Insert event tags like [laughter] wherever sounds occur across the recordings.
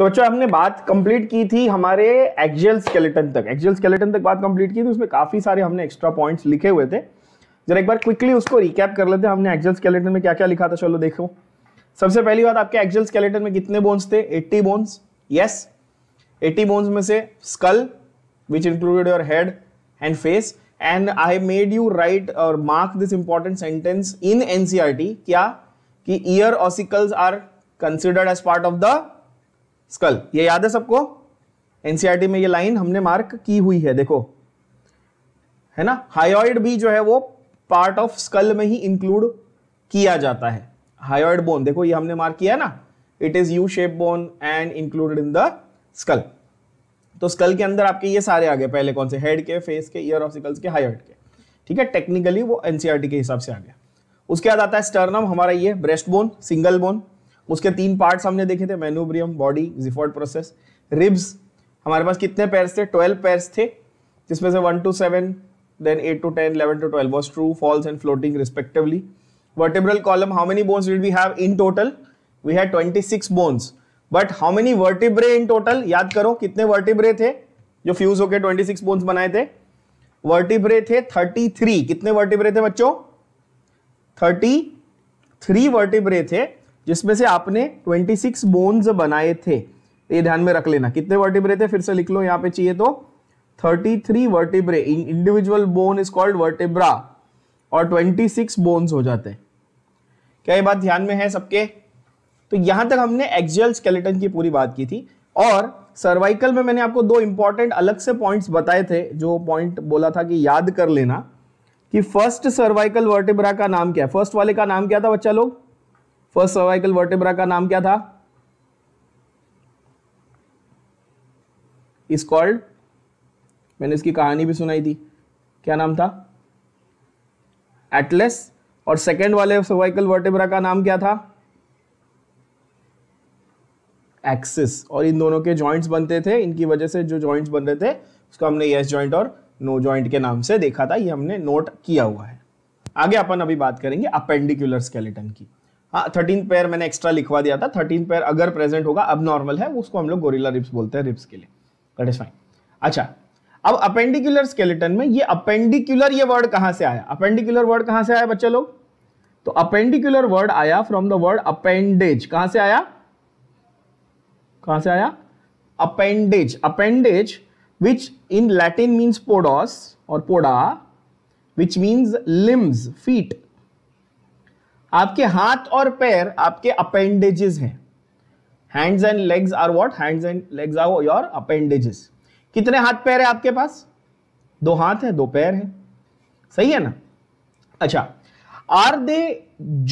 सो बच्चों हमने बात कंप्लीट की थी हमारे एक्जियल स्केलेटन तक एक्जियल स्केलेटन तक बात कंप्लीट की थी उसमें काफी सारे हमने एक्स्ट्रा पॉइंट्स लिखे हुए थे जरा एक बार क्विकली उसको रिकैप कर लेते हमने एक्जियल स्केलेटन में क्या क्या लिखा था चलो देखो सबसे पहली बात आपके एक्जियल स्केलेटन में कितने बोन्स थे eighty bones yes eighty bones में से skull which included your head and face and I made you write और mark this important sentence in NCR क्या कि ear ossicles are considered as part of the skull ये याद है सबको NCERT e में ये लाइन हमने मार्क की हुई है देखो है ना हायोइड भी जो है वो पार्ट ऑफ स्कल में ही इंक्लूड किया जाता है हायोइड बोन देखो ये हमने मार्क किया ना it is U shape bone and included in the skull तो स्कल के अंदर आपके ये सारे आ गए पहले कौन से हेड के फेस के ईयर ऑफ सिकल्स के हायोइड के ठीक है टेक्निकली वो एनसीआरटी e के हिसाब से आ गया उसके बाद आता है स्टर्नम हमारा ये ब्रेस्ट बोन सिंगल बोन उसके तीन पार्ट्स हमने देखे थे manubrium body xiphoid process ribs हमारे पास कितने पैर्स थे ट्वेल्व पैर्स थे जिसमें से one two seven then eight two ten eleven two twelve was true false and floating respectively vertebral column how many bones we have in total we we twenty six bones but how many vertebrae in total याद करो कितने vertebrae थे जो fuse होकर six bones बनाए थे vertebrae थे thirty three कितने वर्टिब्रे थे बच्चों थर्टी थ्री वर्टिब्रे थे जिसमें से आपने 26 बोन्स बनाए थे ये ध्यान में रख लेना कितने वर्टिब्रे थे फिर से लिख लो यहाँ पे चाहिए तो 33 vertebrae individual bone is called vertebra और 26 बोन्स हो जाते क्या ये बात ध्यान में है सबके तो यहां तक हमने एक्जुअल स्केलेटन की पूरी बात की थी और सर्वाइकल में मैंने आपको दो इंपॉर्टेंट अलग से पॉइंट्स बताए थे जो पॉइंट बोला था कि याद कर लेना कि फर्स्ट सर्वाइकल वर्टिब्रा का नाम क्या है फर्स्ट वाले का नाम क्या था बच्चा लोग फर्स्ट सर्वाइकल वर्टेब्रा का नाम क्या था इस कॉल्ड मैंने इसकी कहानी भी सुनाई थी क्या नाम था एटलेस और सेकेंड वाले सर्वाइकल वर्टेब्रा का नाम क्या था एक्सिस और इन दोनों के जॉइंट्स बनते थे इनकी वजह से जो जॉइंट्स बन रहे थे उसको हमने यस जॉइंट और नो जॉइंट के नाम से देखा था ये हमने नोट किया हुआ है आगे अपन अभी बात करेंगे अपेंडिकुलर स्केलेटन की थर्टीन हाँ, पेयर मैंने एक्स्ट्रा लिखवा दिया था थर्टीन पेयर अगर प्रेजेंट होगा अब नॉर्मल है उसको हम लोग गोरिला रिप्स बोलते हैं रिप्स के लिए दैट इज फाइन अच्छा अब अपेंडिकुलर स्केलेटन में ये अपेंडिकुलर ये वर्ड कहां से आया अपेंडिकुलर वर्ड कहां से आया बच्चे लोग तो अपेंडिकुलर वर्ड आया फ्रॉम द वर्ड अपेंडेज कहां से आया कहां से आया appendage appendage which in Latin means पोडॉस और पोडा विच मीन्स लिम्स फीट आपके हाथ और पैर आपके अपेंडेजेस हैं hands and legs are what hands and legs are your appendages कितने हाथ पैर है आपके पास दो हाथ है दो पैर है सही है ना अच्छा are they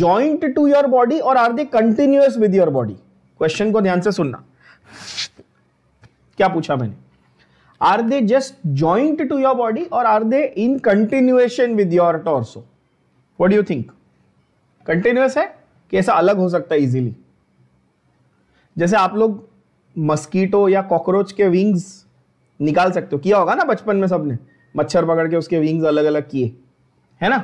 joint to your body और are they continuous with your body question को ध्यान से सुनना क्या पूछा मैंने are they just joint to your body और are they in continuation with your torso what do you think continuous है कि ऐसा अलग हो सकता है इजीली जैसे आप लोग मस्कीटो या कॉकरोच के विंग्स निकाल सकते हो किया होगा ना बचपन में सबने मच्छर पकड़ के उसके विंग्स अलग अलग किए है ना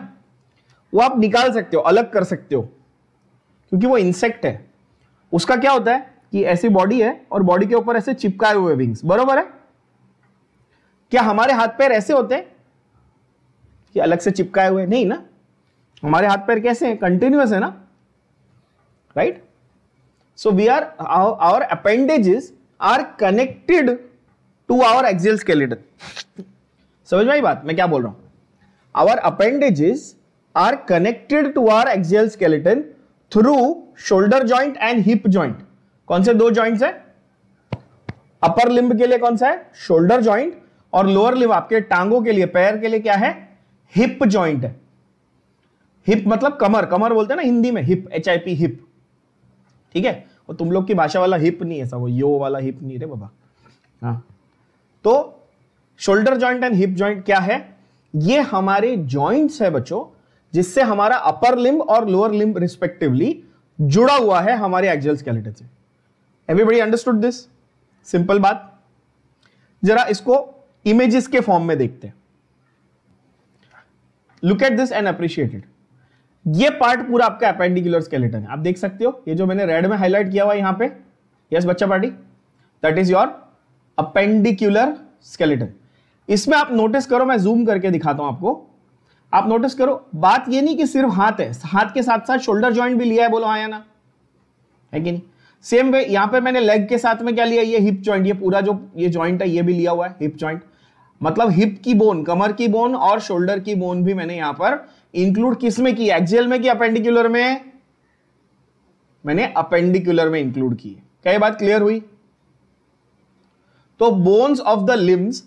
वो आप निकाल सकते हो अलग कर सकते हो क्योंकि वो इंसेक्ट है उसका क्या होता है कि ऐसी बॉडी है और बॉडी के ऊपर ऐसे चिपकाए हुए विंग्स बरोबर है क्या हमारे हाथ पैर ऐसे होते हैं कि अलग से चिपकाए हुए नहीं ना हमारे हाथ पैर कैसे हैं कंटिन्यूस है ना right so we are our appendages are connected to our axial skeleton समझ में बात मैं क्या बोल रहा हूं our appendages are connected to our axial skeleton through shoulder joint and hip joint कौन से दो ज्वाइंट है अपर लिंब के लिए कौन सा है शोल्डर ज्वाइंट और लोअर लिंब आपके टांगों के लिए पैर के लिए क्या है हिप ज्वाइंट है हिप मतलब कमर कमर बोलते हैं ना हिंदी में hip H I P hip ठीक है और तुम लोग की भाषा वाला हिप नहीं है वो यो वाला हिप नहीं रे बाबा हाँ तो shoulder joint and hip joint क्या है ये हमारे जॉइंट्स है बच्चों जिससे हमारा अपर लिम्ब और लोअर लिम्ब रिस्पेक्टिवली जुड़ा हुआ है हमारे एक्जल स्केलेटन से एवरीबडी अंडरस्टूड दिस सिंपल बात जरा इसको इमेजेस के फॉर्म में देखते हैं look at this and appreciated ये पार्ट पूरा आपका अपेंडिकुलर स्केलेटन है आप देख सकते हो ये जो मैंने रेड में हाईलाइट किया हुआ यहां पे यस बच्चा party that is your appendicular skeleton इसमें आप नोटिस करो मैं जूम करके दिखाता हूं आपको आप नोटिस करो बात ये नहीं कि सिर्फ हाथ है हाथ के साथ साथ शोल्डर ज्वाइंट भी लिया है बोलो आया हाँ ना है कि नहीं सेम वे यहां पे मैंने लेग के साथ में क्या लिया ये हिप ज्वाइंट ये पूरा जो ये ज्वाइंट है ये भी लिया हुआ है हिप ज्वाइंट मतलब हिप की बोन कमर की बोन और शोल्डर की बोन भी मैंने यहां पर इंक्लूड किस में की एक्सियल में कि अपेंडिकुलर में मैंने अपेंडिकुलर में इंक्लूड की क्या ये बात क्लियर हुई तो bones of the limbs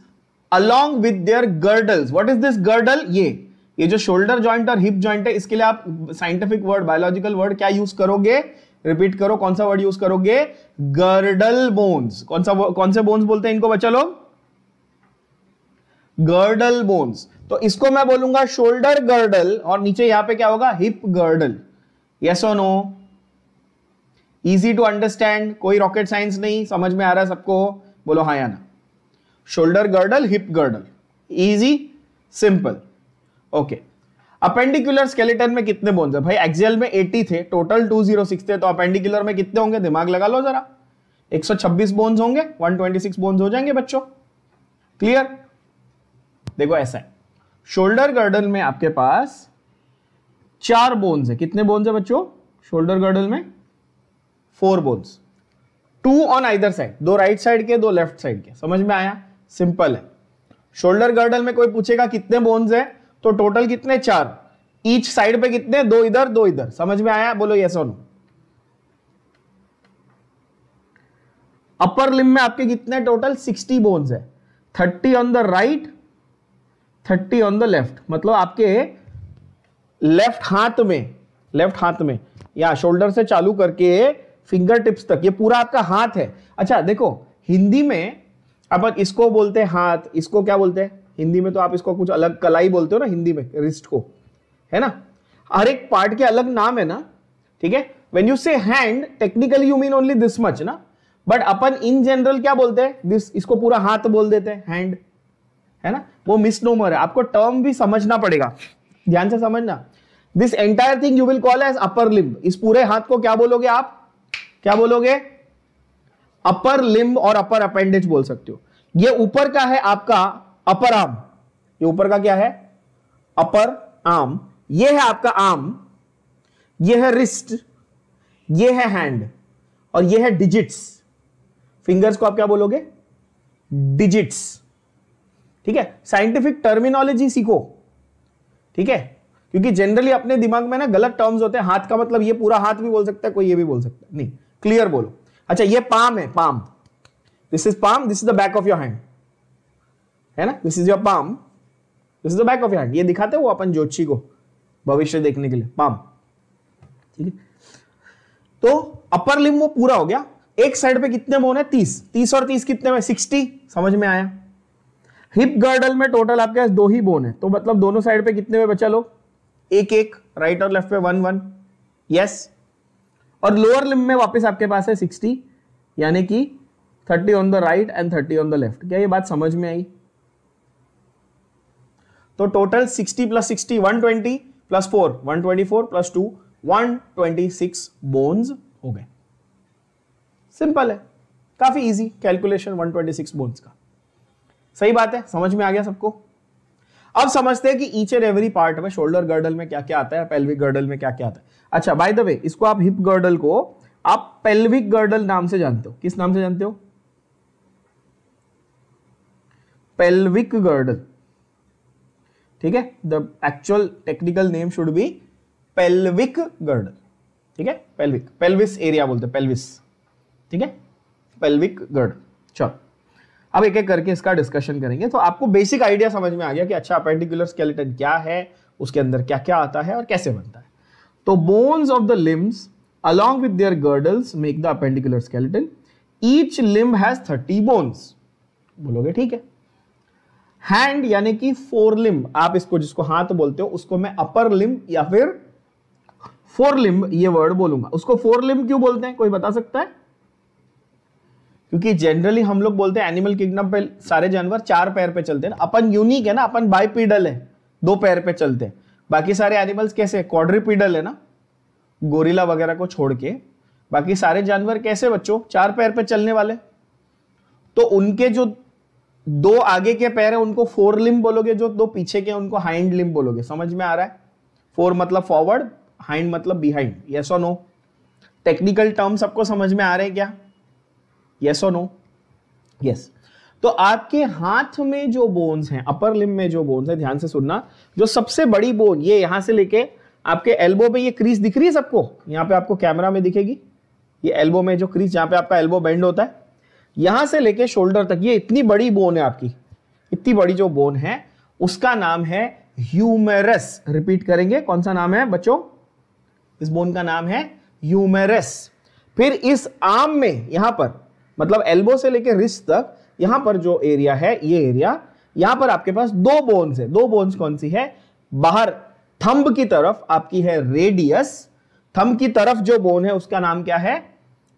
along with their girdles what is this girdle ये ये जो शोल्डर ज्वाइंट और हिप ज्वाइंट है इसके लिए आप साइंटिफिक वर्ड बायोलॉजिकल वर्ड क्या यूज करोगे रिपीट करो कौन सा वर्ड यूज करोगे गर्डल बोन्स कौन सा कौन से बोन्स बोलते हैं इनको बच्चा लोग गर्डल बोन्स तो इसको मैं बोलूंगा शोल्डर गर्डल और नीचे यहां पे क्या होगा हिप गर्डल यस और नो इजी टू अंडरस्टैंड कोई रॉकेट साइंस नहीं समझ में आ रहा है सबको बोलो हा या ना shoulder girdle hip girdle easy simple okay appendicular skeleton में कितने बोन्स है भाई एक्सियल में 80 थे टोटल 206 थे तो अपेंडिकुलर में कितने होंगे दिमाग लगा लो जरा 126 बोन्स होंगे 126 बोन्स हो जाएंगे बच्चों क्लियर देखो ऐसा है शोल्डर गर्डल में आपके पास चार बोन्स है कितने बोन्स है बच्चों शोल्डर गर्डल में four bones two on either side दो राइट साइड के दो लेफ्ट साइड के समझ में आया सिंपल है शोल्डर गर्डल में कोई पूछेगा कितने बोन्स है तो टोटल कितने चार ईच साइड पे कितने दो इधर दो इधर समझ में आया बोलो यस और अपर लिम में आपके कितने टोटल सिक्सटी बोन्स है thirty on the right thirty on the left मतलब आपके लेफ्ट हाथ में लेफ्ट हाथ में या शोल्डर से चालू करके फिंगर टिप्स तक ये पूरा आपका हाथ है अच्छा देखो हिंदी में अपन इसको बोलते हैं हाथ इसको क्या बोलते हैं हिंदी में तो आप इसको कुछ अलग कलाई बोलते हो ना हिंदी में रिस्ट को है ना हर एक पार्ट के अलग नाम है ना ठीक है when you say hand technically you mean only this much ना बट अपन इन जनरल क्या बोलते हैं दिस इसको पूरा हाथ बोल देते हैं हैंड है ना वो मिस मिसनोमर है आपको टर्म भी समझना पड़ेगा ध्यान से समझना this entire thing you will call as upper limb इस पूरे हाथ को क्या बोलोगे आप क्या बोलोगे अपर लिम्ब और अपर अपेंडेज बोल सकते हो ये ऊपर का है आपका अपर आर्म ये ऊपर का क्या है अपर आर्म ये है आपका आर्म ये है रिस्ट ये है हैंड और ये है डिजिट्स फिंगर्स को आप क्या बोलोगे डिजिट्स ठीक है साइंटिफिक टर्मिनोलॉजी सीखो ठीक है क्योंकि जनरली अपने दिमाग में ना गलत टर्म्स होते हैं हाथ का मतलब ये पूरा हाथ भी बोल सकता है कोई ये भी बोल सकता है नहीं क्लियर बोलो अच्छा ये पाम है palm this is palm this is the back of your hand है ना this is your palm this is the back of your hand ये दिखाते हो अपन जोशी को भविष्य देखने के लिए पाम ठीक है तो अपर लिम वो पूरा हो गया एक साइड पे कितने बोन है तीस तीस और तीस कितने में सिक्सटी समझ में आया हिप गर्डल में टोटल आपके पास दो ही बोन है तो मतलब दोनों साइड पे कितने में बचा लोग एक एक राइट और लेफ्ट पे वन वन यस और लोअर लिम में वापस आपके पास है सिक्सटी यानी कि thirty on the right and thirty on the left क्या ये बात समझ में आई तो total sixty plus sixty one twenty plus four one twenty four plus two one twenty six bones हो गए सिंपल है काफी इजी कैलकुलेशन सिक्स बोन्स का सही बात है समझ में आ गया सबको अब समझते हैं कि ईच एंड एवरी पार्ट में शोल्डर गर्डल में क्या क्या आता है पेल्विक गर्डल में क्या क्या आता है अच्छा बाय द वे इसको आप हिप गर्डल को आप पेल्विक गर्डल नाम से जानते हो किस नाम से जानते हो पेल्विक गर्डल ठीक है the actual technical name should be pelvic girdle ठीक है पेल्विक पेल्विस एरिया बोलते हैं पेल्विस ठीक है पेल्विक गर्डल चलो अब एक एक करके इसका डिस्कशन करेंगे तो आपको बेसिक आइडिया समझ में आ गया कि अच्छा अपेंडिकुलर स्केलेटन क्या है उसके अंदर क्या क्या आता है और कैसे बनता है तो bones of the limbs along with their girdles make the appendicular skeleton each limb has thirty bones बोलोगे ठीक है हैंड यानी कि फोर लिम्ब आप इसको जिसको हाथ बोलते हो उसको मैं अपर लिम्ब या फिर फोर लिम्ब ये वर्ड बोलूंगा उसको फोर लिम्ब क्यों बोलते हैं कोई बता सकता है क्योंकि जनरली हम लोग बोलते हैं एनिमल किंगडम पे सारे जानवर चार पैर पे चलते हैं अपन यूनिक है ना अपन बाईपीडल है दो पैर पे चलते हैं बाकी सारे एनिमल्स कैसे क्वाड्रीपीडल है ना गोरिला वगैरह को छोड़ के बाकी सारे जानवर कैसे बच्चों चार पैर पे चलने वाले तो उनके जो दो आगे के पैर है उनको फोर लिम्ब बोलोगे जो दो पीछे के उनको हाइंड लिम्ब बोलोगे समझ में आ रहा है फोर मतलब फॉरवर्ड हाइंड मतलब बिहाइंड यस और नो टेक्निकल टर्म्स आपको समझ में आ रहे हैं क्या यस और नो यस तो आपके हाथ में जो बोन्स हैं अपर लिम में जो बोन्स हैं ध्यान से सुनना जो सबसे बड़ी बोन ये यहां से लेके आपके एल्बो पे ये क्रीज दिख रही है सबको यहां पे आपको कैमरा में दिखेगी ये एल्बो में जो क्रीज जहाँ पे आपका एल्बो बेंड होता है यहां से लेके शोल्डर तक ये इतनी बड़ी बोन है आपकी इतनी बड़ी जो बोन है उसका नाम है ह्यूमेरस रिपीट करेंगे कौन सा नाम है बच्चों इस बोन का नाम है ह्यूमेरस फिर इस आर्म में यहां पर मतलब एल्बो से लेकर रिस्ट तक यहां पर जो एरिया है ये एरिया यहां पर आपके पास दो बोन्स है दो बोन्स कौन सी है बाहर थंब की तरफ आपकी है रेडियस थंब की तरफ जो बोन है उसका नाम क्या है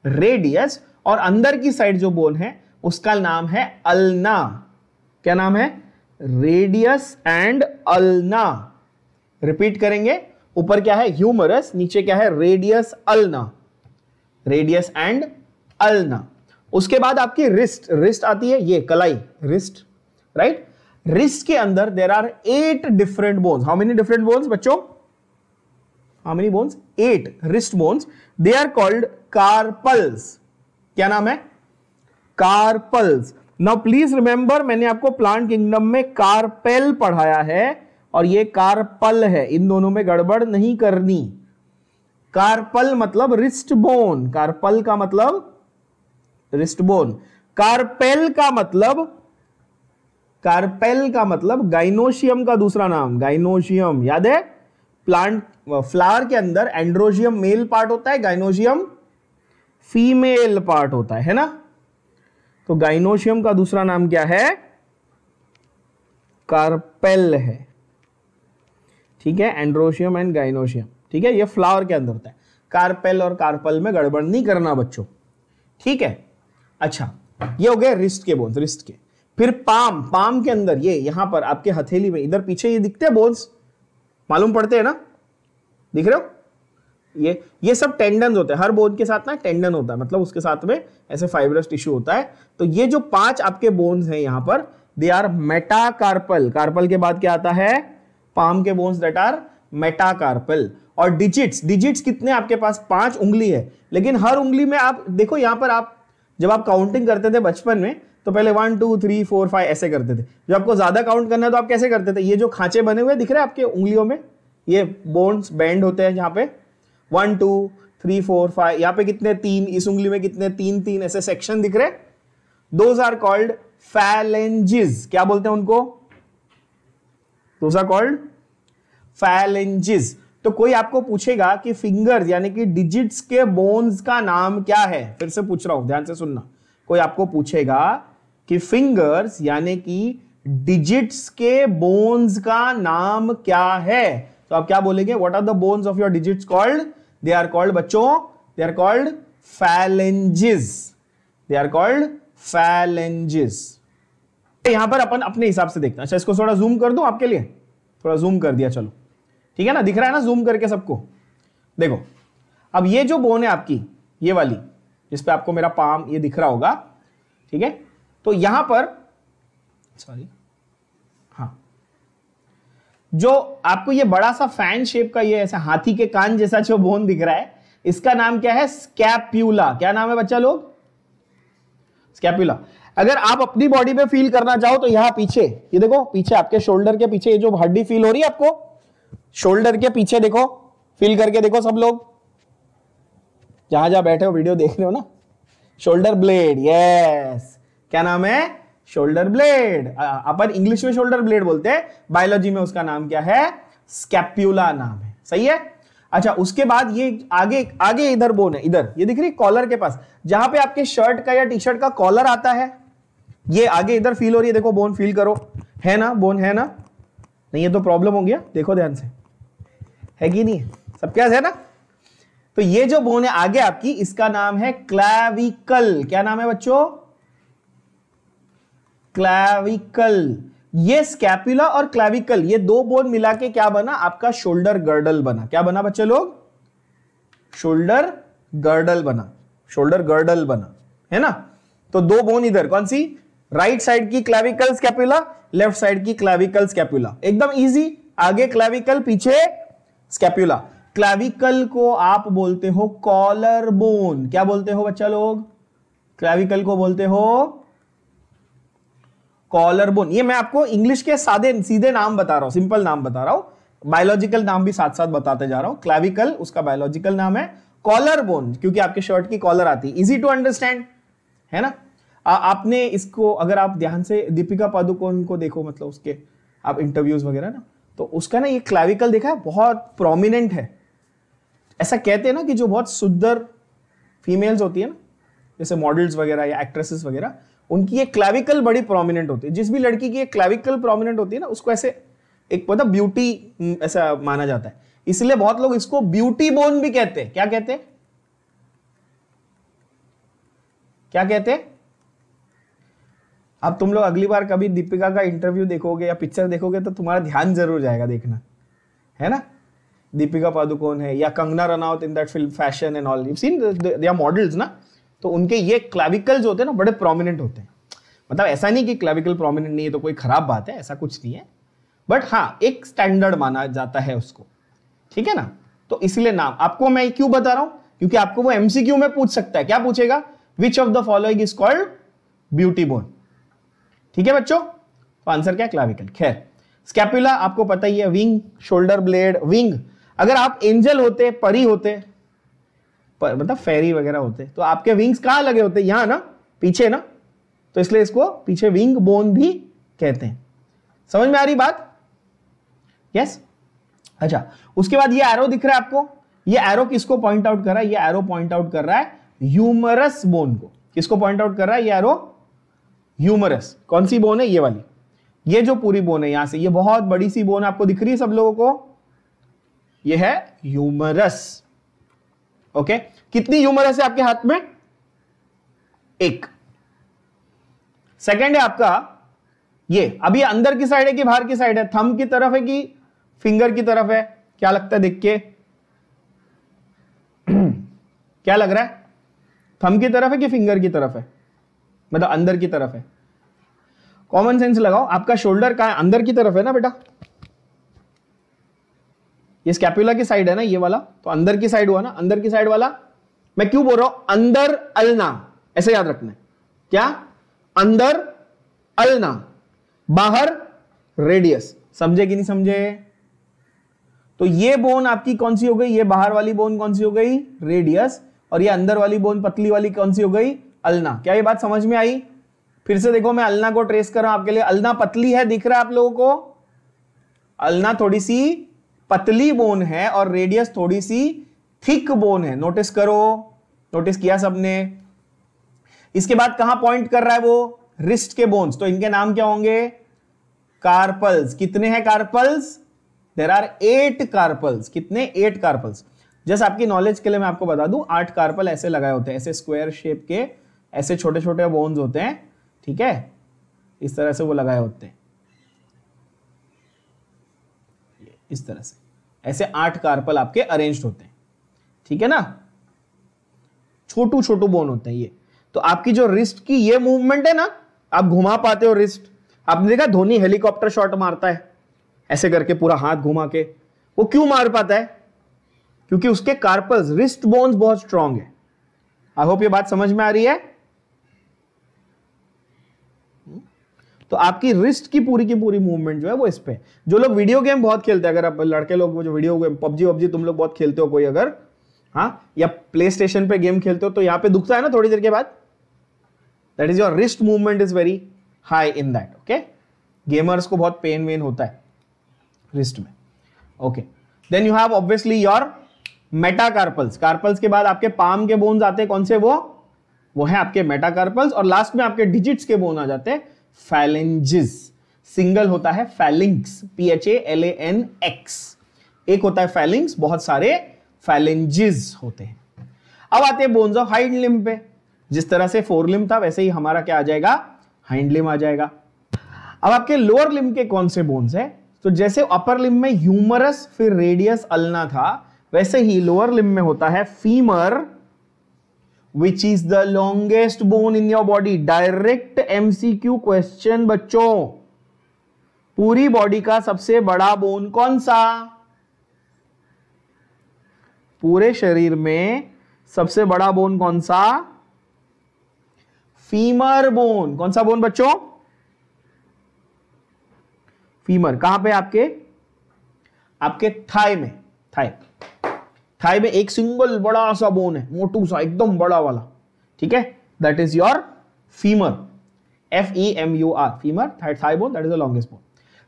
रेडियस और अंदर की साइड जो बोन है उसका नाम है अल्ना क्या नाम है रेडियस एंड अल्ना रिपीट करेंगे ऊपर क्या है ह्यूमरस नीचे क्या है radius ulna radius and ulna उसके बाद आपकी रिस्ट रिस्ट आती है ये कलाई रिस्ट राइट रिस्ट के अंदर there are eight different bones how many different bones बच्चों how many bones eight wrist bones they are called carpals क्या नाम है कार्पल्स नाउ प्लीज रिमेंबर मैंने आपको प्लांट किंगडम में कार्पेल पढ़ाया है और ये कार्पल है इन दोनों में गड़बड़ नहीं करनी कार्पल मतलब रिस्ट बोन कार्पल का मतलब रिस्ट बोन कार्पेल का मतलब कार्पेल का मतलब गाइनोशियम का दूसरा नाम गाइनोशियम याद है प्लांट फ्लावर के अंदर एंड्रोशियम मेल पार्ट होता है गाइनोशियम फीमेल पार्ट होता है है ना तो गाइनोशियम का दूसरा नाम क्या है कार्पेल है ठीक है एंड्रोशियम एंड गाइनोशियम ठीक है ये फ्लावर के अंदर होता है कार्पेल और कार्पल में गड़बड़ नहीं करना बच्चों ठीक है अच्छा ये हो गया रिस्ट के बोन्स रिस्ट के फिर पाम पाम के अंदर ये यहां पर आपके हथेली में इधर पीछे ये दिखते हैं बोन्स मालूम पड़ते हैं ना दिख रहे हो ये ये सब टेंडन होते हैं हर बोन के साथ ना टेंडन होता है मतलब उसके साथ में ऐसे फाइबरस टिश्यू होता है तो ये जो पांच आपके बोन्स हैं यहां पर दे आर मेटाकार्पल कार्पल के बाद क्या आता है पाम के बोन्स डेट आर मेटाकार्पल और डिजिट्स डिजिट्स कितने आपके पास पांच उंगली है लेकिन हर उंगली में आप देखो यहां पर आप जब आप काउंटिंग करते थे बचपन में तो पहले one two three four five ऐसे करते थे जब आपको ज़्यादा काउंट करना है तो आप कैसे करते थे ये जो खांचे बने हुए दिख रहे हैं आपके उंगलियों में ये बोन्स बैंड होते हैं यहाँ पे one two three four five यहाँ पे कितने तीन इस उंगली में कितने तीन तीन ऐसे सेक्शन दिख रहे दोज आर कॉल्ड फैलेंजिस क्या बोलते हैं उनको दोज आर कॉल्ड फैलेंजिस तो कोई आपको पूछेगा कि फिंगर्स यानी कि डिजिट्स के बोन्स का नाम क्या है फिर से पूछ रहा हूं ध्यान से सुनना कोई आपको पूछेगा कि फिंगर्स यानी कि डिजिट्स के बोन्स का नाम क्या है तो आप क्या बोलेंगे what are the bones of your digits called they are called बच्चों they are called phalanges they are called phalanges यहां पर अपन अपने हिसाब से देखते हैं अच्छा इसको थोड़ा जूम कर दो आपके लिए थोड़ा जूम कर दिया चलो ठीक है ना दिख रहा है ना जूम करके सबको देखो अब ये जो बोन है आपकी ये वाली जिस पे आपको मेरा पाम ये दिख रहा होगा ठीक है तो यहां पर सॉरी हाँ जो आपको ये बड़ा सा फैन शेप का ये ऐसा हाथी के कान जैसा जो बोन दिख रहा है इसका नाम क्या है स्कैप्यूला क्या नाम है बच्चा लोग स्कैप्यूला अगर आप अपनी बॉडी पे फील करना चाहो तो यहां पीछे ये देखो पीछे आपके शोल्डर के पीछे ये जो हड्डी फील हो रही है आपको शोल्डर के पीछे देखो फील करके देखो सब लोग जहां जहां बैठे हो वीडियो देख रहे हो ना शोल्डर ब्लेड यस क्या नाम है शोल्डर ब्लेड अपन इंग्लिश में शोल्डर ब्लेड बोलते हैं बायोलॉजी में उसका नाम क्या है स्कैप्यूला नाम है सही है अच्छा उसके बाद ये आगे आगे इधर बोन है इधर ये दिख रही कॉलर के पास जहां पे आपके शर्ट का या टी शर्ट का कॉलर आता है ये आगे इधर फील हो रही है देखो बोन फील करो है ना बोन है ना नहीं ये तो प्रॉब्लम हो गया देखो ध्यान से है कि नहीं सब क्या है ना तो ये जो बोन है आगे आपकी इसका नाम है क्लैविकल क्या नाम है बच्चों क्लैविकल ये स्कैपुला और क्लैविकल ये दो बोन मिला के क्या बना आपका शोल्डर गर्डल बना क्या बना बच्चे लोग शोल्डर गर्डल बना शोल्डर गर्डल बना है ना तो दो बोन इधर कौन सी राइट साइड की क्लैविकल स्कैपुला लेफ्ट साइड की क्लैविकल स्कैपुला एकदम इजी आगे क्लैविकल पीछे स्कैप्यूला क्लैविकल को आप बोलते हो कॉलर बोन क्या बोलते हो बच्चा लोग क्लैविकल को बोलते हो कॉलर बोन ये मैं आपको इंग्लिश के सादे सीधे नाम बता रहा हूं सिंपल नाम बता रहा हूं बायोलॉजिकल नाम भी साथ साथ बताते जा रहा हूं क्लैविकल उसका बायोलॉजिकल नाम है कॉलर बोन क्योंकि आपके शर्ट की कॉलर आती है इजी टू अंडरस्टैंड है ना आ, आपने इसको अगर आप ध्यान से दीपिका पादुकोण को देखो मतलब उसके आप इंटरव्यूज वगैरह ना तो उसका ना ये क्लाविकल देखा है बहुत प्रोमिनेंट है ऐसा कहते हैं ना कि जो बहुत सुंदर फीमेल्स होती है ना जैसे मॉडल्स वगैरह या एक्ट्रेसेस वगैरह उनकी ये क्लाविकल बड़ी प्रोमिनेंट होती है जिस भी लड़की की ये क्लाविकल प्रोमिनेंट होती है ना उसको ऐसे एक पता मतलब ब्यूटी हम्म, ऐसा माना जाता है इसलिए बहुत लोग इसको ब्यूटी बोन भी कहते हैं क्या कहते हैं क्या कहते हैं अब तुम लोग अगली बार कभी दीपिका का इंटरव्यू देखोगे या पिक्चर देखोगे तो तुम्हारा ध्यान जरूर जाएगा देखना है ना दीपिका पादुकोण है या Kangana Ranaut in that film Fashion and all scene they models ना तो उनके ये क्लाविकल्स होते हैं ना बड़े प्रोमिनेंट होते हैं मतलब ऐसा नहीं कि क्लाविकल प्रोमिनेंट नहीं है तो कोई खराब बात है ऐसा कुछ नहीं है बट हाँ एक स्टैंडर्ड माना जाता है उसको ठीक है ना तो इसलिए नाम आपको मैं क्यों बता रहा हूं क्योंकि आपको वो एमसीक्यू में पूछ सकता है क्या पूछेगा which of the following is called beauty bone ठीक है बच्चों तो आंसर क्या क्लाविकल खैर स्कैपुला आपको पता ही है विंग शोल्डर ब्लेड विंग अगर आप एंजल होते परी होते पर, मतलब फेरी वगैरह होते तो आपके विंग्स कहाँ लगे होते यहां ना पीछे ना तो इसलिए इसको पीछे विंग बोन भी कहते हैं समझ में आ रही बात यस yes? अच्छा उसके बाद ये एरो दिख रहा है आपको ये एरो किसको पॉइंट आउट कर रहा है ये एरो पॉइंट आउट कर रहा है ह्यूमरस बोन को किसको पॉइंट आउट कर रहा है ये एरो ह्यूमरस कौन सी बोन है ये वाली ये जो पूरी बोन है यहां से ये बहुत बड़ी सी बोन आपको दिख रही है सब लोगों को ये है ह्यूमरस ओके कितनी ह्यूमरस है आपके हाथ में एक सेकेंड है आपका ये अभी अंदर की साइड है कि बाहर की साइड है थम की तरफ है कि फिंगर की तरफ है क्या लगता है देख के [clears throat] क्या लग रहा है थम की तरफ है कि फिंगर की तरफ है मतलब अंदर की तरफ है कॉमन सेंस लगाओ आपका शोल्डर कहा अंदर की तरफ है ना बेटा ये स्कैपुला की साइड है ना ये वाला तो अंदर की साइड हुआ ना अंदर की साइड वाला मैं क्यों बोल रहा हूं अंदर अलना ऐसे याद रखना है क्या अंदर अलना बाहर रेडियस समझे कि नहीं समझे तो ये बोन आपकी कौन सी हो गई ये बाहर वाली बोन कौन सी हो गई रेडियस और ये अंदर वाली बोन पतली वाली कौन सी हो गई अलना क्या ये बात समझ में आई फिर से देखो मैं अलना को ट्रेस कर रहा हूं आपके लिए अलना पतली है दिख रहा है आप लोगों को अलना थोड़ी सी पतली बोन है और रेडियस थोड़ी सी थिक बोन है नोटिस करो नोटिस किया सबने इसके बाद कहा पॉइंट कर रहा है वो रिस्ट के बोन्स तो इनके नाम क्या होंगे कार्पल्स कितने हैं carpals there are eight carpals कितने एट कार्पल्स जस्ट आपकी नॉलेज के लिए मैं आपको बता दूं आठ कार्पल ऐसे लगाए होते हैं ऐसे स्क्वायर शेप के ऐसे छोटे छोटे बोन्स होते हैं ठीक है इस तरह से वो लगाए होते हैं इस तरह से ऐसे आठ कार्पल आपके अरेंज्ड होते हैं ठीक है ना छोटू छोटू बोन होते हैं ये तो आपकी जो रिस्ट की ये मूवमेंट है ना आप घुमा पाते हो रिस्ट आपने देखा धोनी हेलीकॉप्टर शॉट मारता है ऐसे करके पूरा हाथ घुमा के वो क्यों मार पाता है क्योंकि उसके कार्पल रिस्ट बोन्स बहुत स्ट्रांग है आई होप ये बात समझ में आ रही है तो आपकी रिस्ट की पूरी की पूरी मूवमेंट जो है वो इस पर जो लोग वीडियो गेम बहुत खेलते हैं अगर आप लड़के लोग जो वीडियो गेम पबजी वबजी तुम लोग बहुत खेलते हो कोई अगर हाँ या प्ले स्टेशन पर गेम खेलते हो तो यहाँ पे दुखता है ना थोड़ी देर के बाद that is your wrist movement is very high in that okay gamers को बहुत पेन वेन होता है रिस्ट में okay then you have obviously your metacarpals carpals के बाद आपके पाम के बोन्स आते हैं कौन से वो वो है आपके मेटाकार्पल्स और लास्ट में आपके डिजिट्स के बोन आ जाते हैं फैलेंजिस सिंगल होता है phalanx P H A L A N X एक होता है फैलिंग्स बहुत सारे फैलेंजिस होते हैं अब आते हैं बोन्स ऑफ हाइंड लिम्ब पे जिस तरह से फोर लिम्ब था वैसे ही हमारा क्या आ जाएगा हाइंड लिम्ब आ जाएगा अब आपके लोअर लिम्ब के कौन से बोन्स है तो जैसे अपर लिम्ब में ह्यूमरस फिर रेडियस अलना था वैसे ही लोअर लिम्ब में होता है femur which is the longest bone in your body direct MCQ question बच्चों पूरी बॉडी का सबसे बड़ा बोन कौन सा पूरे शरीर में सबसे बड़ा बोन कौन सा फीमर बोन कौन सा बोन बच्चों फीमर कहां पे आपके आपके थाई में थाई थाई में एक सिंगल बड़ा सा बोन है मोटू सा एकदम बड़ा वाला ठीक है that is your femur F E M U R femur thigh bone that is the longest bone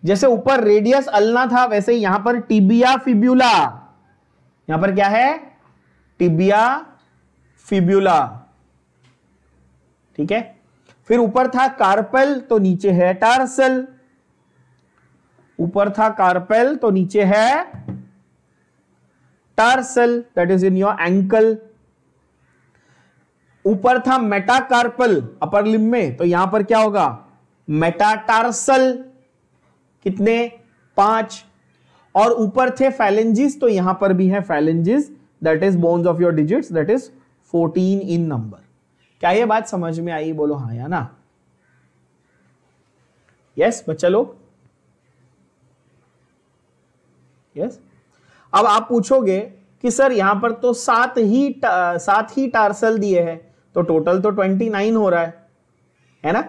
जैसे ऊपर रेडियस अल्ना था वैसे यहां पर टिबिया फिब्यूला यहां पर क्या है टिबिया फिब्यूला ठीक है फिर ऊपर था कार्पेल तो नीचे है टार्सल ऊपर था कार्पेल तो नीचे है tarsal that is in your ankle ऊपर था मेटाकार्पल अपर लिम में तो यहां पर क्या होगा मेटाटार्सल कितने पांच और ऊपर थे फैलेंजिस तो यहां पर भी है phalanges that is bones of your digit that is 14 in number क्या ये बात समझ में आई बोलो हाँ या ना यस बच्चा लोग यस yes? अब आप पूछोगे कि सर यहां पर तो सात ही सात ही टार्सल दिए हैं तो टोटल तो ट्वेंटी नाइन हो रहा है है ना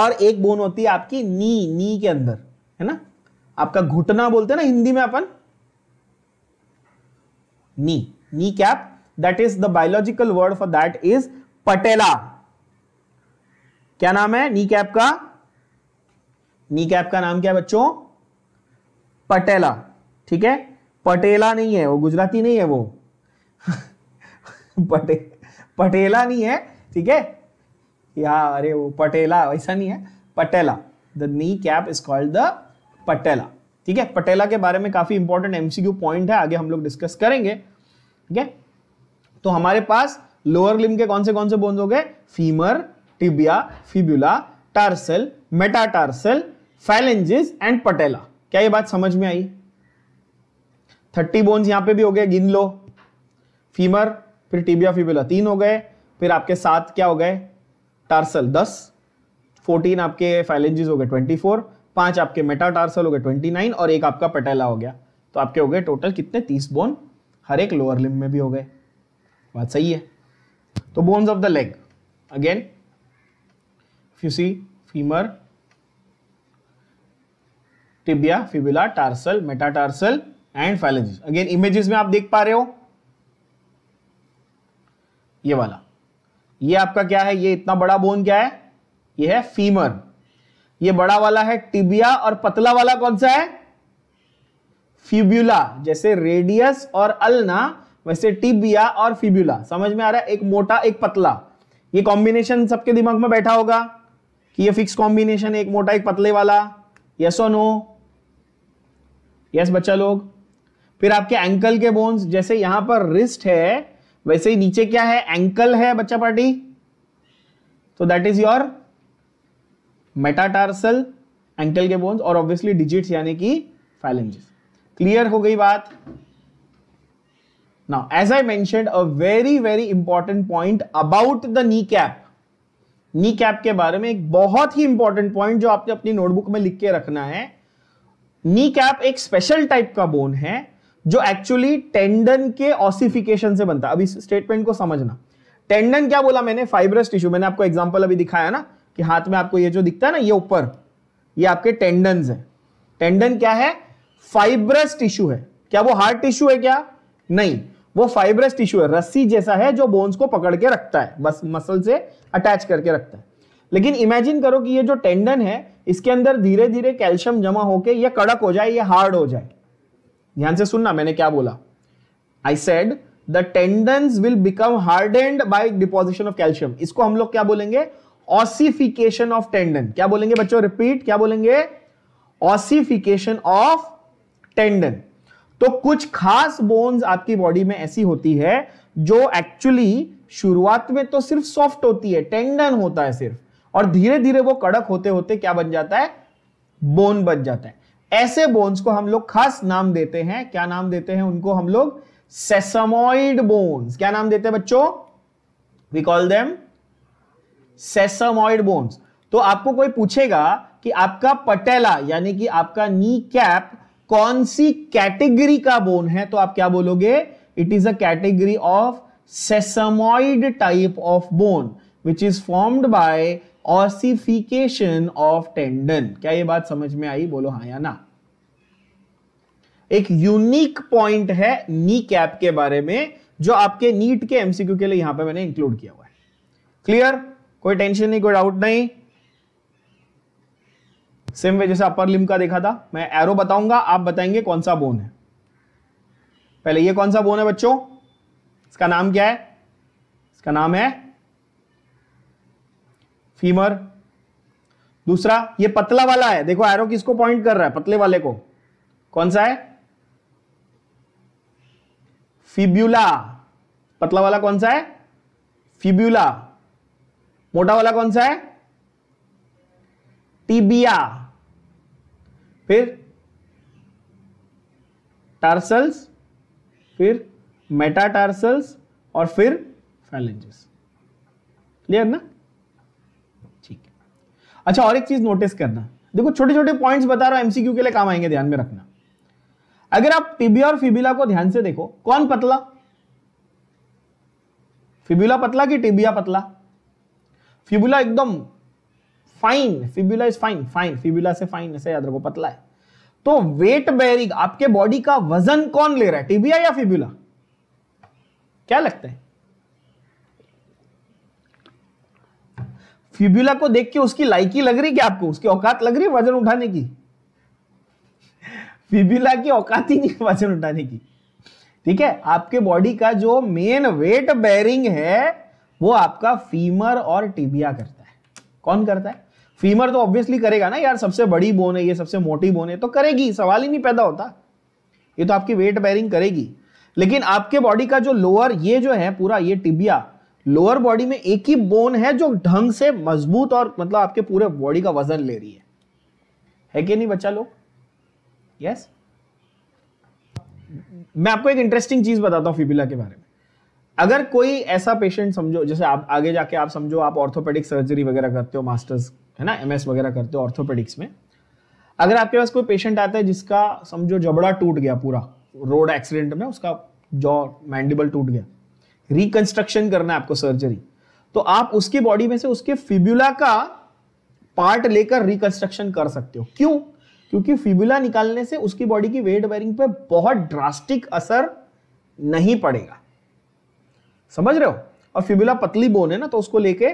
और एक बोन होती है आपकी नी नी के अंदर है ना आपका घुटना बोलते हैं ना हिंदी में अपन knee knee cap that is the biological word for that is patella क्या नाम है नी कैप का नी कैप का नाम क्या बच्चों पटेला ठीक है पटेला नहीं है वो गुजराती नहीं है वो [laughs] पटे पटेला नहीं है ठीक है या अरे वो पटेला वैसा नहीं है patella the knee cap is called the patella ठीक है पटेला के बारे में काफी इंपॉर्टेंट एमसीक्यू पॉइंट है आगे हम लोग डिस्कस करेंगे ठीक है तो हमारे पास लोअर लिम के कौन से कौन से बोन्स हो गए femur tibia fibula tarsal metatarsal phalanges and patella क्या ये बात समझ में आई थर्टी बोन्स यहाँ पे भी हो गए गिन लो फीमर फिर टीबिया फीबुला तीन हो गए फिर आपके साथ क्या हो गए टार्सल दस फोर्टीन आपके फाइलेंजिस हो गए ट्वेंटी फोर पांच आपके मेटाटार्सल हो गए ट्वेंटी नाइन और एक आपका पटेला हो गया तो आपके हो गए टोटल कितने तीस बोन हर एक लोअर लिम में भी हो गए बात सही है तो bones of the leg again फ्यूसी femur tibia fibula tarsal metatarsal and phalanges again images में आप देख पा रहे हो ये वाला ये आपका क्या है ये इतना बड़ा बोन क्या है ये है फीमर ये बड़ा वाला है टिबिया और पतला वाला कौन सा है फिब्यूला जैसे रेडियस और अल्ना वैसे टिबिया और फिब्यूला समझ में आ रहा है एक मोटा एक पतला ये कॉम्बिनेशन सबके दिमाग में बैठा होगा कि ये फिक्स कॉम्बिनेशन एक मोटा एक पतले वाला यस और नो यस बच्चा लोग फिर आपके एंकल के बोन्स जैसे यहां पर रिस्ट है वैसे ही नीचे क्या है एंकल है बच्चा पार्टी तो that is your metatarsal ankle के बोन्स और ऑब्वियसली डिजिट्स यानी कि फैलेंजेस क्लियर हो गई बात as I mention a very very important point about the knee cap knee cap के बारे में एक बहुत ही इंपॉर्टेंट पॉइंट जो आपने अपनी नोटबुक में लिख के रखना है नी कैप एक स्पेशल टाइप का बोन है जो एक्चुअली टेंडन के ऑसिफिकेशन से बनता है अभी स्टेटमेंट को समझना टेंडन क्या बोला मैंने फाइब्रस टिश्यू मैंने आपको एग्जाम्पल अभी दिखाया ना कि हाथ में आपको ये जो दिखता है ना ये ऊपर ये आपके टेंडन है टेंडन क्या है फाइब्रस टिश्यू है क्या वो हार्ड टिश्यू है क्या नहीं वो फाइब्रस टिश्यू है रस्सी जैसा है जो बोन्स को पकड़ के रखता है बस मसल से अटैच करके रखता है लेकिन इमेजिन करो कि ये जो टेंडन है इसके अंदर धीरे धीरे कैल्शियम जमा होके ये कड़क हो जाए ये हार्ड हो जाए ध्यान से सुनना मैंने क्या बोला I said the tendons will become and by deposition of calcium इसको हम लोग क्या बोलेंगे ऑसिफिकेशन ऑफ टेंडन क्या बोलेंगे बच्चों रिपीट क्या बोलेंगे ऑसिफिकेशन ऑफ टेंडन तो कुछ खास बोन्स आपकी बॉडी में ऐसी होती है जो एक्चुअली शुरुआत में तो सिर्फ सॉफ्ट होती है टेंडन होता है सिर्फ और धीरे धीरे वो कड़क होते होते क्या बन जाता है बोन बन जाता है ऐसे बोन्स को हम लोग खास नाम देते हैं क्या नाम देते हैं उनको हम लोग सेसमोइड बोन्स क्या नाम देते हैं बच्चों we call them sesamoid bones तो आपको कोई पूछेगा कि आपका पटेला यानी कि आपका नी कैप कौन सी कैटेगरी का बोन है तो आप क्या बोलोगे it is a category of sesamoid type of bone which is formed by ossification of tendon क्या ये बात समझ में आई बोलो हाँ या ना एक यूनिक पॉइंट है नी कैप के बारे में जो आपके नीट के एमसीक्यू के लिए यहां पे मैंने इंक्लूड किया हुआ है क्लियर कोई टेंशन नहीं कोई डाउट नहीं सेम वे जैसे अपर लिम का देखा था मैं एरो बताऊंगा आप बताएंगे कौन सा बोन है पहले ये कौन सा बोन है बच्चों इसका नाम क्या है इसका नाम है फीमर दूसरा ये पतला वाला है देखो एरो किसको पॉइंट कर रहा है पतले वाले को कौन सा है फिब्यूला पतला वाला कौन सा है फिब्यूला मोटा वाला कौन सा है टीबिया फिर टार्सल्स फिर मेटाटार्सल्स और फिर फैलेंजेस क्लियर ना ठीक है अच्छा और एक चीज नोटिस करना देखो छोटे छोटे पॉइंट्स बता रहा हूं एमसीक्यू के लिए काम आएंगे ध्यान में रखना अगर आप टिबिया और फिबिला को ध्यान से देखो कौन पतला फिबुला पतला कि टिबिया पतला फिबुला एकदम fine fibula is fine fine fibula से फाइन ऐसे याद रखो पतला है तो वेट बेरिंग आपके बॉडी का वजन कौन ले रहा है टिबिया या फिबुला क्या लगता है फिब्यूला को देख के उसकी लाइकी लग रही क्या आपको उसकी औकात लग रही है वजन उठाने की फिब्यूला की औकात ही नहीं वजन उठाने की ठीक है आपके बॉडी का जो मेन वेट बेरिंग है वो आपका फीमर और टिबिया करता है कौन करता है फीमर तो ऑब्वियसली करेगा ना यार सबसे बड़ी बोन है ये सबसे मोटी बोन है तो करेगी सवाल ही नहीं पैदा होता ये तो आपकी वेट बेरिंग करेगी लेकिन आपके बॉडी का जो लोअर ये जो है पूरा ये टिबिया लोअर बॉडी में एक ही बोन है जो ढंग से मजबूत और मतलब आपके पूरे बॉडी का वजन ले रही है है कि नहीं बच्चा लोग यस yes? मैं आपको एक इंटरेस्टिंग चीज बताता हूँ फिबिला के बारे में अगर कोई ऐसा पेशेंट समझो जैसे आप आगे जाके आप समझो आप ऑर्थोपेडिक सर्जरी वगैरह करते हो मास्टर्स है ना एमएस वगैरह करते हो ऑर्थोपेडिक्स में अगर आपके पास कोई पेशेंट आता है जिसका समझो जबड़ा टूट गया पूरा रोड एक्सीडेंट में उसका जॉ मैंडिबल टूट गया रिकंस्ट्रक्शन करना है आपको सर्जरी तो आप उसके बॉडी में से उसके फिब्यूला का पार्ट लेकर रिकंस्ट्रक्शन कर सकते हो क्यों क्योंकि फिब्यूला निकालने से उसकी बॉडी की वेट बेरिंग पे बहुत ड्रास्टिक असर नहीं पड़ेगा समझ रहे हो और फिब्यूला पतली बोन है ना तो उसको लेके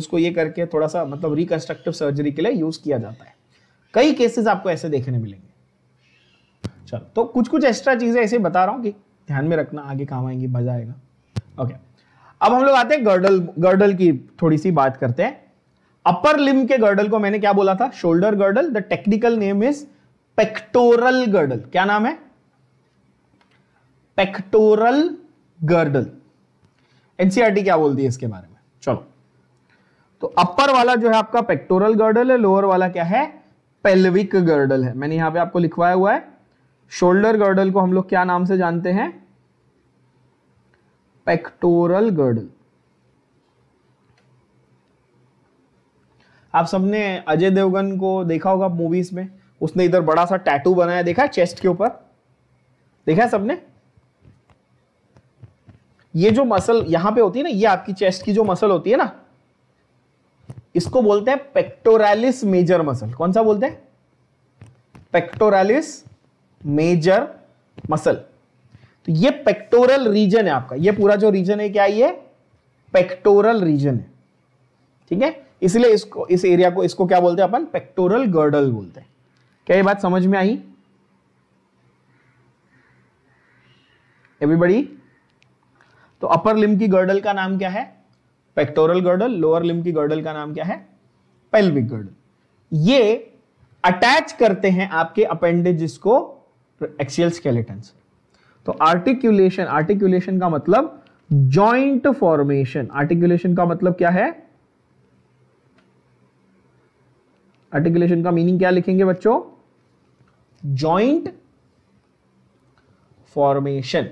उसको ये करके थोड़ा सा मतलब रिकंस्ट्रक्टिव सर्जरी के लिए यूज किया जाता है कई केसेस आपको ऐसे देखने मिलेंगे चलो तो कुछ कुछ एक्स्ट्रा चीजें ऐसे बता रहा हूं कि ध्यान में रखना आगे काम आएंगे मजा आएगा ओके अब हम लोग आते हैं गर्डल गर्डल की थोड़ी सी बात करते हैं अपर लिम के गर्डल को मैंने क्या बोला था shoulder girdle the technical name is pectoral girdle क्या नाम है पेक्टोरल गर्डल एनसीआरटी क्या बोलती है इसके बारे में चलो तो अपर वाला जो है आपका पेक्टोरल गर्डल है लोअर वाला क्या है पेल्विक गर्डल है मैंने यहां पे आपको लिखवाया हुआ है शोल्डर गर्डल को हम लोग क्या नाम से जानते हैं पेक्टोरल गर्डल आप सबने अजय देवगन को देखा होगा मूवीज में उसने इधर बड़ा सा टैटू बनाया देखा है चेस्ट के ऊपर देखा है सबने ये जो मसल यहां पे होती है ना ये आपकी चेस्ट की जो मसल होती है ना इसको बोलते हैं पेक्टोरालिस मेजर मसल कौन सा बोलते हैं पेक्टोरालिस मेजर मसल तो ये पेक्टोरल रीजन है आपका ये पूरा जो रीजन है क्या ये पेक्टोरल रीजन है ठीक है इसलिए इसको इस एरिया को इसको क्या बोलते हैं अपन पेक्टोरल गर्डल बोलते हैं क्या ये बात समझ में आई एवरीबडी तो अपर लिम की गर्डल का नाम क्या है पेक्टोरल गर्डल लोअर लिम की गर्डल का नाम क्या है पेल्विक गर्डल ये अटैच करते हैं आपके अपेंडेजेस को एक्सियल स्केलेटन्स तो आर्टिक्यूलेशन आर्टिक्यूलेशन का मतलब जॉइंट फॉर्मेशन आर्टिक्यूलेशन का मतलब क्या है आर्टिकुलेशन का मीनिंग क्या लिखेंगे बच्चों joint formation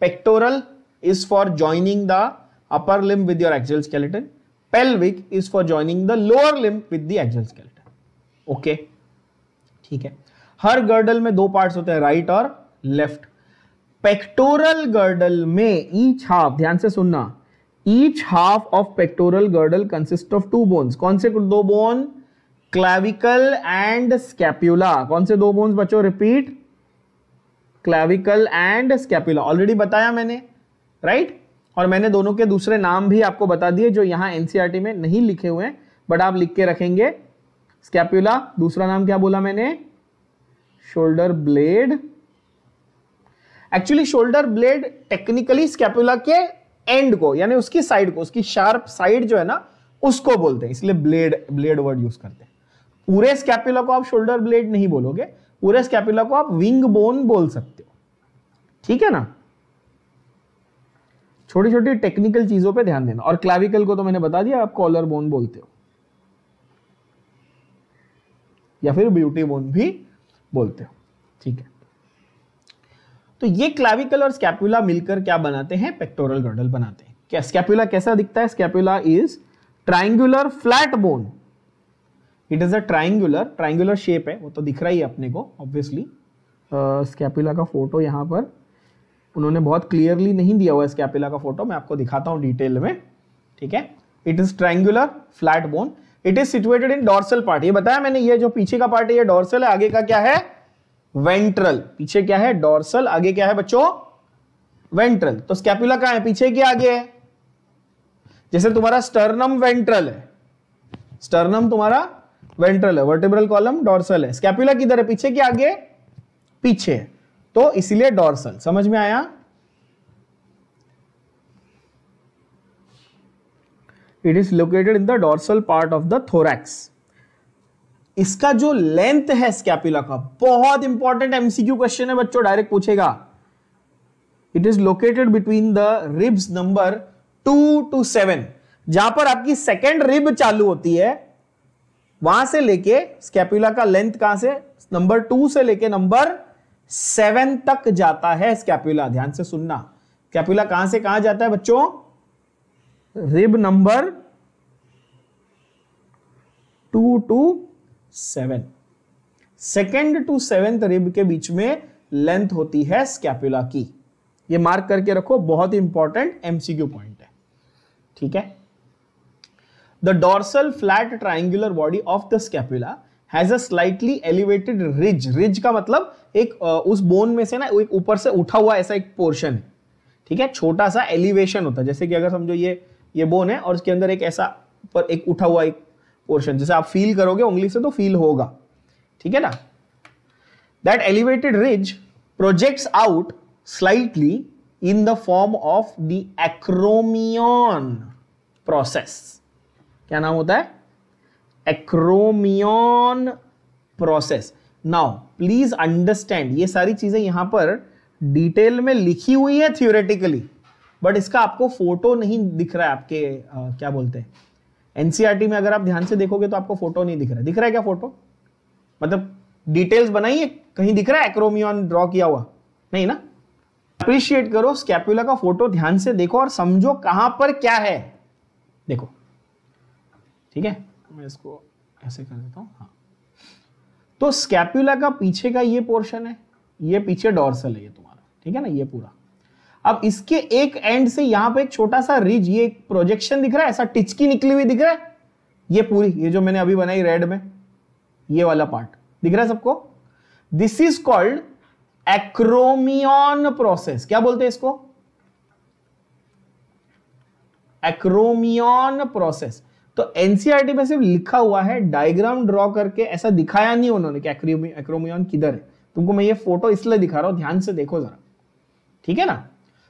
pectoral is for joining the upper limb with your axial skeleton pelvic is for joining the lower limb with the axial skeleton okay ठीक है हर गर्डल में दो पार्ट्स होते हैं राइट और लेफ्ट पेक्टोरल गर्डल में each half ध्यान से सुनना each half of pectoral girdle consist of two bones कौन से दो बोन क्लैविकल एंड स्कैप्यूला कौन से दो बोन्स बच्चों repeat clavicle and scapula already बताया मैंने राइट right? और मैंने दोनों के दूसरे नाम भी आपको बता दिए जो यहां एनसीआरटी e में नहीं लिखे हुए हैं बट आप लिख के रखेंगे स्कैप्यूला दूसरा नाम क्या बोला मैंने shoulder blade actually shoulder blade technically scapula के एंड को यानी उसकी साइड को उसकी शार्प साइड जो है ना उसको बोलते हैं इसलिए ब्लेड ब्लेड वर्ड यूज करते हैं पूरे स्कैपुला को आप शोल्डर ब्लेड नहीं बोलोगे पूरे स्कैपुला को आप विंग बोन बोल सकते हो ठीक है ना छोटी छोटी टेक्निकल चीजों पे ध्यान देना और क्लाविकल को तो मैंने बता दिया आप कॉलर बोन बोलते हो या फिर ब्यूटी बोन भी बोलते हो ठीक है तो ये क्लाविकल और स्कैपुला मिलकर क्या बनाते हैं पेक्टोरल गर्डल बनाते हैं क्या स्कैपुला कैसा दिखता है scapula is triangular flat bone it is a triangular triangular shape है वो तो दिख रहा ही अपने को ऑब्वियसली स्कैपुला uh, का फोटो यहाँ पर उन्होंने बहुत क्लियरली नहीं दिया हुआ है स्कैपुला का फोटो मैं आपको दिखाता हूँ डिटेल में ठीक है it is triangular flat bone it is situated in dorsal part ये बताया मैंने ये जो पीछे का पार्ट है ये डॉर्सल है आगे का क्या है वेंट्रल पीछे क्या है डॉर्सल आगे क्या है बच्चों वेंट्रल तो स्कैपुला कहा है पीछे की आगे है जैसे तुम्हारा स्टर्नम वेंट्रल है स्टर्नम तुम्हारा वेंट्रल है वर्टिब्रल कॉलम डॉर्सल है स्कैपुला किधर है पीछे की आगे पीछे तो इसलिए डॉर्सल समझ में आया it is located in the dorsal part of the thorax इसका जो लेंथ है स्कैपुला का बहुत इंपॉर्टेंट एमसीक्यू क्वेश्चन है बच्चों डायरेक्ट पूछेगा it is located between the ribs number two to seven जहां पर आपकी सेकेंड रिब चालू होती है वहां से लेके स्कैपुला का लेंथ कहां से नंबर टू से लेके नंबर सेवन तक जाता है स्कैपुला ध्यान से सुनना स्कैपुला कहां से कहां जाता है बच्चों rib number two to seven second to seventh rib के बीच में लेंथ होती है स्कैपुला की ये मार्क करके रखो बहुत ही इंपॉर्टेंट एमसीक्यू पॉइंट है ठीक है the dorsal flat triangular body of the scapula has a slightly elevated ridge ridge का मतलब एक उस बोन में से ना एक ऊपर से उठा हुआ ऐसा एक पोर्शन है ठीक है छोटा सा एलिवेशन होता है जैसे कि अगर समझो ये ये बोन है और इसके अंदर एक ऐसा पर एक उठा हुआ एक पोर्शन जैसे आप फील करोगे उंगली से तो फील होगा ठीक है ना that elevated ridge projects out slightly in the form of the acromion process क्या नाम होता है acromion process now please understand ये सारी चीजें यहां पर डिटेल में लिखी हुई है थियोरेटिकली बट इसका आपको फोटो नहीं दिख रहा है आपके आ, क्या बोलते हैं एनसीईआरटी e में अगर आप ध्यान से देखोगे तो आपको फोटो नहीं दिख रहा है दिख रहा है क्या फोटो मतलब डिटेल्स बनाइए कहीं दिख रहा है एक्रोमियन ड्रॉ किया हुआ नहीं ना अप्रिशिएट करो स्कैपुला का फोटो ध्यान से देखो और समझो कहां पर क्या है देखो ठीक है मैं इसको ऐसे कर देता हूं हाँ तो स्कैप्यूला का पीछे का ये पोर्शन है ये पीछे डॉर्सल है ये तुम्हारा ठीक है ना ये पूरा अब इसके एक एंड से यहां पे एक छोटा सा रिज ये एक प्रोजेक्शन दिख रहा है ऐसा टिचकी निकली हुई दिख रहा है ये पूरी ये जो मैंने अभी बनाई रेड में ये वाला पार्ट दिख रहा है सबको this is called acromion process क्या बोलते हैं इसको एक्रोमियन प्रोसेस तो एनसीआरटी e में सिर्फ लिखा हुआ है डायग्राम ड्रॉ करके ऐसा दिखाया नहीं उन्होंने कि एक्रोमियन किधर है तुमको मैं ये फोटो इसलिए दिखा रहा हूं ध्यान से देखो जरा ठीक है ना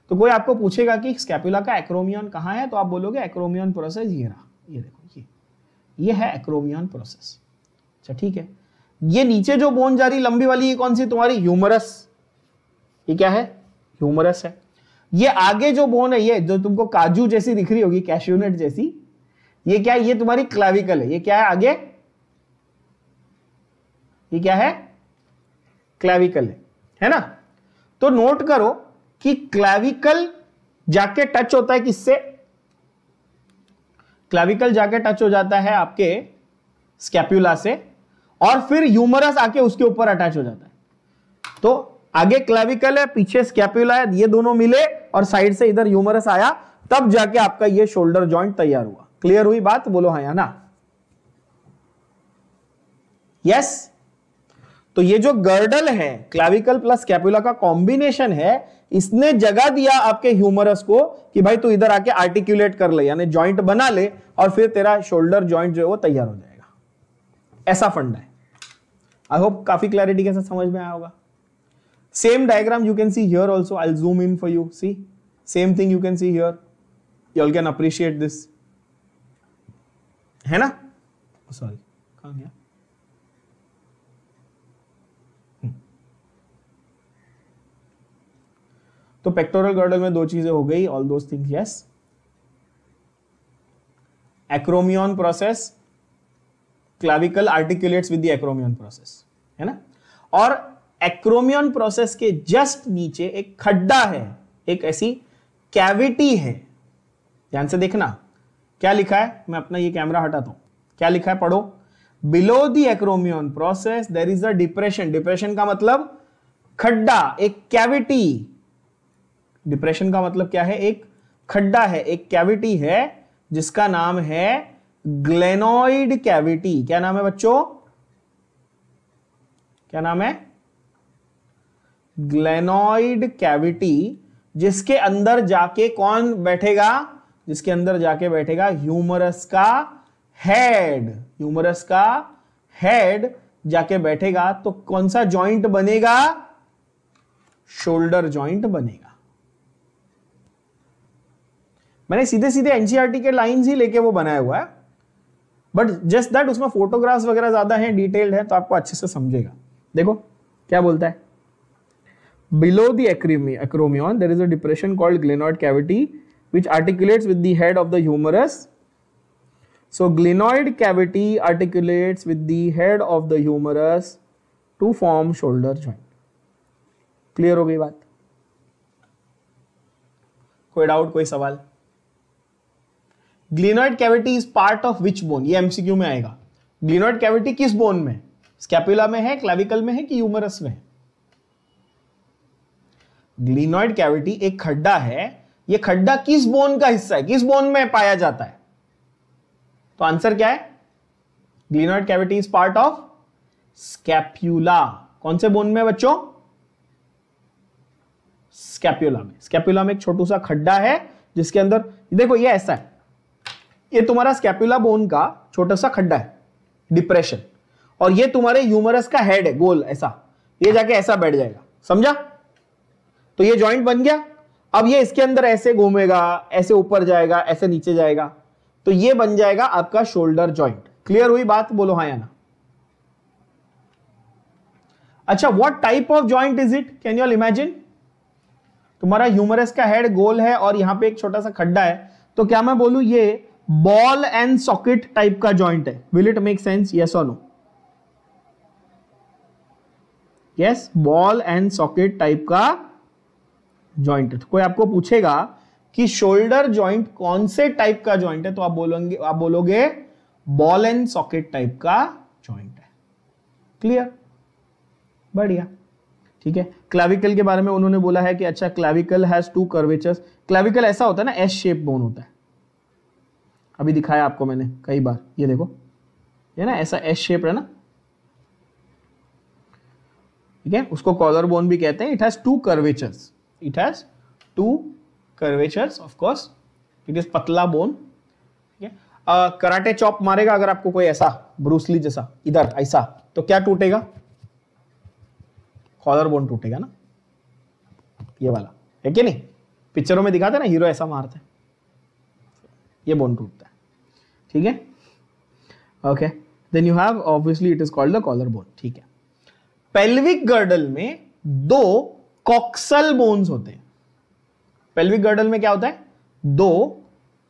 तो कोई आपको पूछेगा कि स्कैपुला का एक्रोमियन कहाँ है तो आप बोलोगे एक्रोमियन प्रोसेस ये रहा ये देखो ये ये है एक्रोमियन प्रोसेस अच्छा ठीक है ये नीचे जो बोन जा रही लंबी वाली ये कौन सी तुम्हारी ह्यूमरस ये क्या है ह्यूमरस है ये आगे जो बोन है ये जो तुमको काजू जैसी दिख रही होगी कैश्यूनेट जैसी ये क्या है ये तुम्हारी क्लाविकल है ये क्या है आगे ये क्या है क्लाविकल है है ना तो नोट करो कि क्लैविकल जाके टच होता है किससे क्लैविकल जाके टच हो जाता है आपके स्कैप्यूला से और फिर यूमरस आके उसके ऊपर अटैच हो जाता है तो आगे क्लैविकल है पीछे स्कैप्यूला है ये दोनों मिले और साइड से इधर यूमरस आया तब जाके आपका ये शोल्डर जॉइंट तैयार हुआ क्लियर हुई बात बोलो हाँ या ना यस yes? तो ये जो गर्डल है क्लैविकल प्लस कैप्यूला का कॉम्बिनेशन है इसने जगह दिया आपके ह्यूमरस को कि भाई तू इधर आके आर्टिकुलेट कर ले यानी जॉइंट बना ले और फिर तेरा शोल्डर जॉइंट जो है वो तैयार हो जाएगा ऐसा फंडा है आई होप काफी क्लैरिटी के साथ समझ में आया होगा same diagram you can see here also I zoom in for you see same thing you can see here you all can appreciate this है ना सॉरी oh, कहाँ गया तो पेक्टोरल गर्डल में दो चीजें हो गई ऑल दो things yes acromion process clavicle articulates with the acromion process है ना और एक्रोमियन प्रोसेस के जस्ट नीचे एक खड्डा है एक ऐसी कैविटी है ध्यान से देखना क्या लिखा है मैं अपना ये कैमरा हटाता हूं क्या लिखा है पढ़ो below the acromion process there is a depression depression का मतलब खड्डा एक कैविटी डिप्रेशन का मतलब क्या है एक खड्डा है एक कैविटी है जिसका नाम है ग्लेनोइड कैविटी क्या नाम है बच्चों क्या नाम है ग्लेनोइड कैविटी जिसके अंदर जाके कौन बैठेगा जिसके अंदर जाके बैठेगा ह्यूमरस का हेड ह्यूमरस का हेड जाके बैठेगा तो कौन सा जॉइंट बनेगा शोल्डर जॉइंट बनेगा मैंने सीधे सीधे एनसीआरटी के लाइन ही लेके वो बनाया हुआ है बट जस्ट दैट उसमें फोटोग्राफ्स वगैरह ज्यादा है डिटेल्ड है तो आपको अच्छे से समझेगा देखो क्या बोलता है below then there is a depression called glenoid cavity which articulates with the head of the humerus so glenoid cavity articulates with the head of the humerus to form shoulder joint clear हो गई बात कोई doubt कोई सवाल glenoid cavity is part of which bone ये MCQ में आएगा glenoid cavity किस बोन में स्कैपुला में है क्लाविकल में है कि यूमरस में है ग्लिनॉइड कैविटी एक खड्डा है ये खड्डा किस बोन का हिस्सा है किस बोन में पाया जाता है तो आंसर क्या है glenoid cavity is part of scapula कौन से बोन में बच्चों स्कैप्यूला में स्कैप्यूला में एक छोटू सा खड्डा है जिसके अंदर देखो ये ऐसा है ये तुम्हारा स्कैपुला बोन का छोटा सा खड्डा है डिप्रेशन और ये तुम्हारे यूमरस का हेड है गोल ऐसा ये जाके ऐसा बैठ जाएगा समझा तो ये ज्वाइंट बन गया अब ये इसके अंदर ऐसे घूमेगा ऐसे ऊपर जाएगा ऐसे नीचे जाएगा तो ये बन जाएगा आपका शोल्डर ज्वाइंट क्लियर हुई बात बोलो हाँ या ना अच्छा what type of joint is it can you imagine तुम्हारा ह्यूमरस का हेड गोल है और यहां पे एक छोटा सा खड्डा है तो क्या मैं बोलू ये बॉल एंड सॉकेट टाइप का जॉइंट है will it make sense yes और no yes ball and socket type का जॉइंट है तो कोई आपको पूछेगा कि शोल्डर जॉइंट कौन से टाइप का जॉइंट है तो आप बोलोगे आप बोलोगे बॉल एंड सॉकेट टाइप का जॉइंट है क्लियर बढ़िया ठीक है क्लाविकल के बारे में उन्होंने बोला है कि अच्छा clavicle has two curvatures clavicle ऐसा होता है ना एस शेप बोन होता है अभी दिखाया आपको मैंने कई बार ये देखो ये ना ऐसा एस शेप है ना ठीक है उसको कॉलर बोन भी कहते हैं it has two curvatures it has two curvatures of course it is पतला बोन ठीक है कराटे uh, चॉप मारेगा अगर आपको कोई ऐसा ब्रूसली जैसा इधर ऐसा तो क्या टूटेगा कॉलर बोन टूटेगा ना ये वाला है कि नहीं पिक्चरों में दिखाते ना हीरो ऐसा मारते हैं ये बॉन्ड टूटता है ठीक है okay then you have obviously it is called the collar bone ठीक है पेल्विक गर्डल में दो कॉक्सल बोन्स होते हैं पेल्विक गर्डल में क्या होता है दो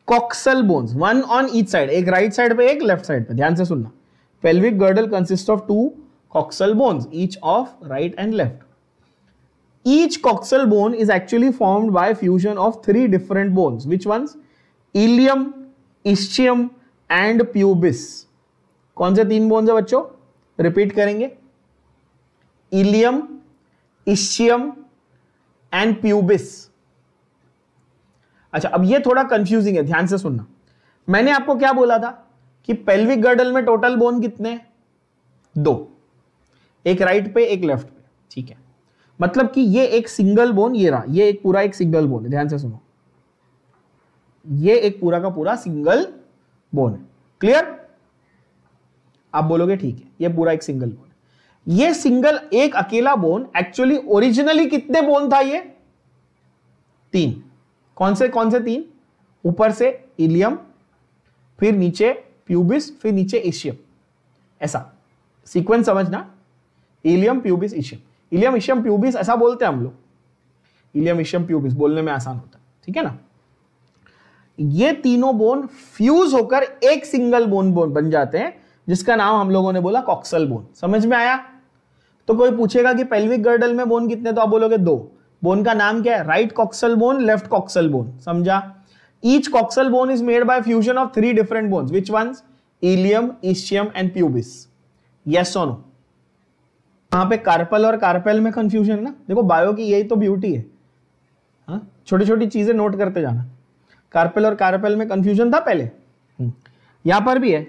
coxal bones one on each side एक राइट right साइड पे एक लेफ्ट साइड पे ध्यान से सुनना pelvic girdle consist of two coxal bones each of right and left each coxal bone is actually formed by fusion of three different bones which ones ilium ischium and pubis कौन से तीन bones है बच्चों repeat करेंगे ilium ischium and pubis अच्छा अब ये थोड़ा कंफ्यूजिंग है ध्यान से सुनना मैंने आपको क्या बोला था कि पेल्विक गर्डल में टोटल बोन कितने दो एक राइट पे एक लेफ्ट पे ठीक है मतलब कि ये एक सिंगल बोन ये रहा ये एक पूरा एक सिंगल बोन है ध्यान से सुनो ये एक पूरा का पूरा सिंगल बोन है क्लियर आप बोलोगे ठीक है ये पूरा एक सिंगल बोन है ये सिंगल एक अकेला बोन एक्चुअली ओरिजिनली कितने बोन था ये तीन कौन से कौन से तीन ऊपर से इलियम फिर नीचे प्यूबिस फिर नीचे एशियम ऐसा सीक्वेंस समझना ilium pubis ischium ilium ischium pubis ऐसा बोलते हैं हम लोग इलियम इशियम प्यूबिस बोलने में आसान होता है ठीक है ना ये तीनों बोन फ्यूज होकर एक सिंगल बोन बोन बन जाते हैं जिसका नाम हम लोगों ने बोला कॉक्सल बोन समझ में आया तो कोई पूछेगा कि पेल्विक गर्डल में बोन कितने तो आप बोलोगे दो बोन का नाम क्या है right coxal bone left coxal bone समझा each coxal bone is made by fusion of three different bones which ones ilium ischium and pubis yes और नो वहां पे कार्पल और कार्पेल में कंफ्यूजन ना देखो बायो की यही तो ब्यूटी है हाँ? छोटी छोटी चीजें नोट करते जाना कार्पेल और कार्पेल में कंफ्यूजन था पहले यहां पर भी है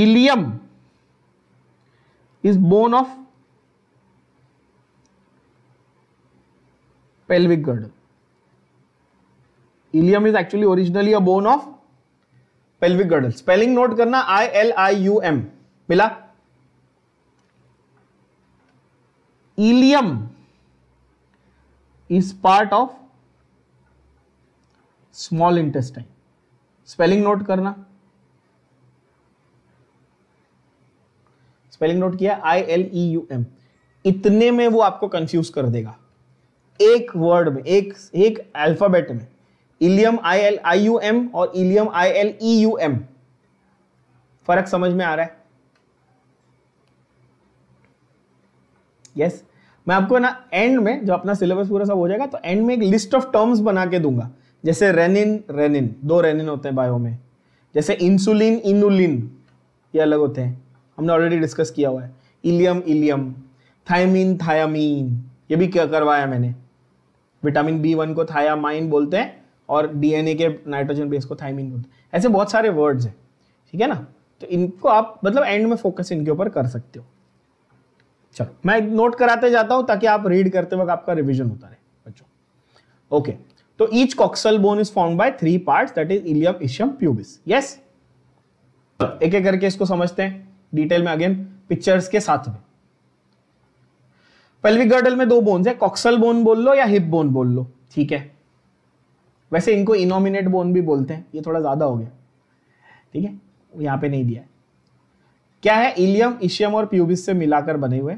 ilium is bone of pelvic girdle ilium is actually originally a bone of pelvic girdle spelling note करना I L I U M मिला ileum is part of small intestine spelling note करना spelling note किया I L E U M इतने में वो आपको confuse कर देगा एक वर्ड में एक एक अल्फाबेट में ilium I L I U M और ileum I L E U M फर्क समझ में आ रहा है यस yes? मैं आपको ना एंड में जो अपना सिलेबस पूरा सब हो जाएगा तो एंड में एक लिस्ट ऑफ टर्म्स बना के दूंगा जैसे रेनिन रेनिन दो रेनिन होते हैं बायो में जैसे इंसुलिन इनुलिन ये अलग होते हैं हमने ऑलरेडी डिस्कस किया हुआ है इलियम इलियम थायमिन थायामीन ये भी क्या करवाया मैंने विटामिन बी वन को थायामाइन बोलते हैं और डीएनए के नाइट्रोजन बेस को थायमिन बोलते हैं ऐसे बहुत सारे वर्ड्स हैं ठीक है ना तो इनको आप मतलब एंड में फोकस इनके ऊपर कर सकते हो चलो मैं नोट कराते जाता हूँ ताकि आप रीड करते वक्त आपका रिविजन होता रहे बच्चों ओके तो each coxal bone is form by three part that is ilium ischium pubis yes एक एक करके इसको समझते हैं डिटेल में अगेन पिक्चर्स के साथ में पेल्विक गर्डल में दो बोन्स है कॉक्सल बोन बोल लो या हिप बोन बोल लो ठीक है वैसे इनको इनोमिनेट बोन भी बोलते हैं ये थोड़ा ज्यादा हो गया ठीक है यहां पे नहीं दिया है क्या है इलियम इशियम और प्यूबिस से मिलाकर बने हुए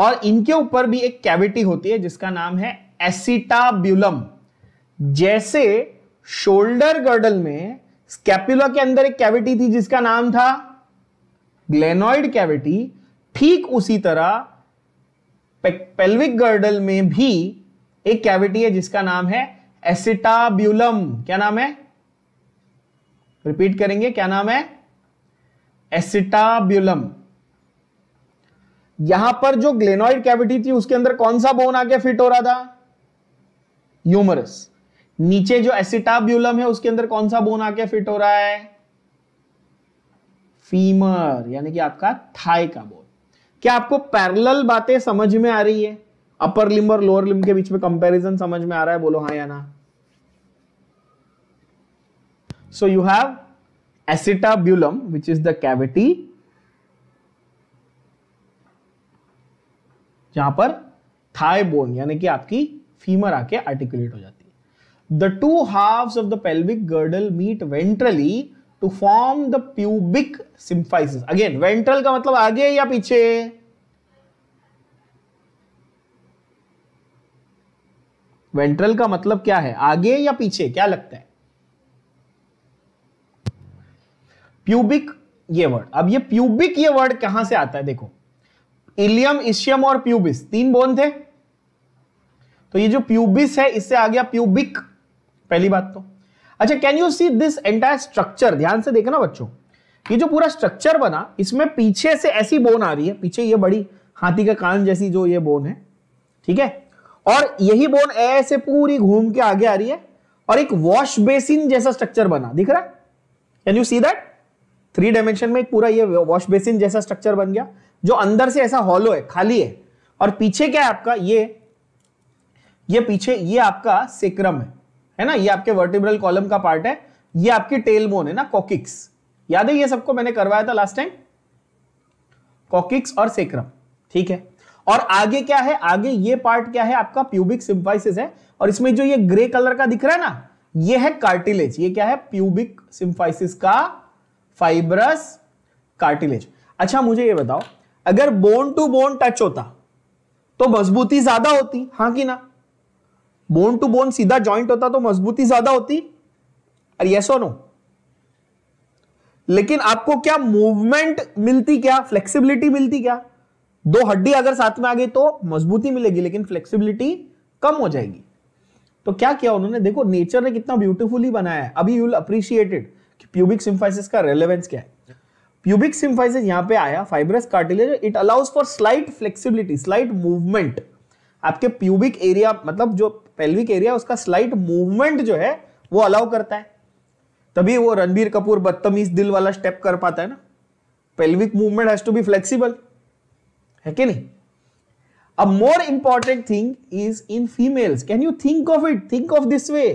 और इनके ऊपर भी एक कैविटी होती है जिसका नाम है एसिटाब्यूलम जैसे शोल्डर गर्डल में स्कैपुला के अंदर एक कैविटी थी जिसका नाम था ग्लेनॉइड कैविटी ठीक उसी तरह पेल्विक गर्डल में भी एक कैविटी है जिसका नाम है एसिटाब्यूलम क्या नाम है रिपीट करेंगे क्या नाम है एसिटाब्यूलम यहां पर जो ग्लेनॉइड कैविटी थी उसके अंदर कौन सा बोन आके फिट हो रहा था यूमरस नीचे जो एसिटाब्यूलम है उसके अंदर कौन सा बोन आके फिट हो रहा है फीमर यानी कि आपका थाई का बोन क्या आपको पैरेलल बातें समझ में आ रही है अपर लिम और लोअर लिम्ब के बीच में कंपैरिजन समझ में आ रहा है बोलो हाँ या ना so you have acetabulum which is the cavity जहां पर थाई बोन यानी कि आपकी फीमर आके आर्टिकुलेट हो जाती है the two half of the pelvic girdle meet ventrally to form the pubic symphysis again ventral का मतलब आगे या पीछे वेंट्रल का मतलब क्या है आगे या पीछे क्या लगता है प्यूबिक ये वर्ड अब ये प्यूबिक ये वर्ड कहां से आता है देखो इलियम इशियम और प्यूबिस तीन बोन थे तो ये जो प्यूबिस है इससे आ गया प्यूबिक पहली बात तो अच्छा can you see this entire structure ध्यान से देखना बच्चों ये जो पूरा स्ट्रक्चर बना इसमें पीछे से ऐसी बोन आ रही है पीछे ये बड़ी हाथी का कान जैसी जो ये बोन है ठीक है और यही बोन ऐसे पूरी घूम के आगे आ रही है और एक वॉश बेसिन जैसा स्ट्रक्चर बना दिख रहा है can you see that three dimension में एक पूरा ये वॉश बेसिन जैसा स्ट्रक्चर बन गया जो अंदर से ऐसा हॉलो है खाली है और पीछे क्या है आपका ये ये पीछे ये आपका सेक्रम है है ना ये आपके वर्टिब्रल कॉलम का पार्ट है ये आपकी टेल बोन है ना कॉकिक्स याद है ये सबको मैंने करवाया था लास्ट टाइम कॉकिक्स और सेक्रम ठीक है और आगे क्या है आगे ये पार्ट क्या है आपका प्यूबिक सिम्फाइसिस है और इसमें जो ये ग्रे कलर का दिख रहा है ना ये है कार्टिलेज ये क्या है प्यूबिक सिम्फाइसिस का फाइब्रस कार्टिलेज अच्छा मुझे ये बताओ अगर बोन टू बोन टच होता तो मजबूती ज्यादा होती हाँ कि ना बोन टू बोन सीधा जॉइंट होता तो मजबूती ज्यादा होती अरे यस और नो लेकिन आपको क्या मूवमेंट मिलती क्या फ्लेक्सिबिलिटी मिलती क्या दो हड्डी अगर साथ में आ गई तो मजबूती मिलेगी लेकिन फ्लेक्सिबिलिटी कम हो जाएगी तो क्या किया उन्होंने देखो नेचर ने कितना ब्यूटीफुली बनाया है अभी यू विल अप्रिशिएटेड कि प्यूबिक सिंफाइसिस का रेलेवेंस क्या है प्यूबिक सिम्फाइसिस यहाँ पे आया fibrous cartilage it allows for slight flexibility slight movement आपके प्यूबिक एरिया मतलब जो पेल्विक एरिया उसका स्लाइट मूवमेंट जो है वो अलाउ करता है तभी वो रणबीर कपूर बदतमीज दिल वाला स्टेप कर पाता है ना pelvic movement has to be flexible है कि नहीं a more important thing is in females can you think of it think of this way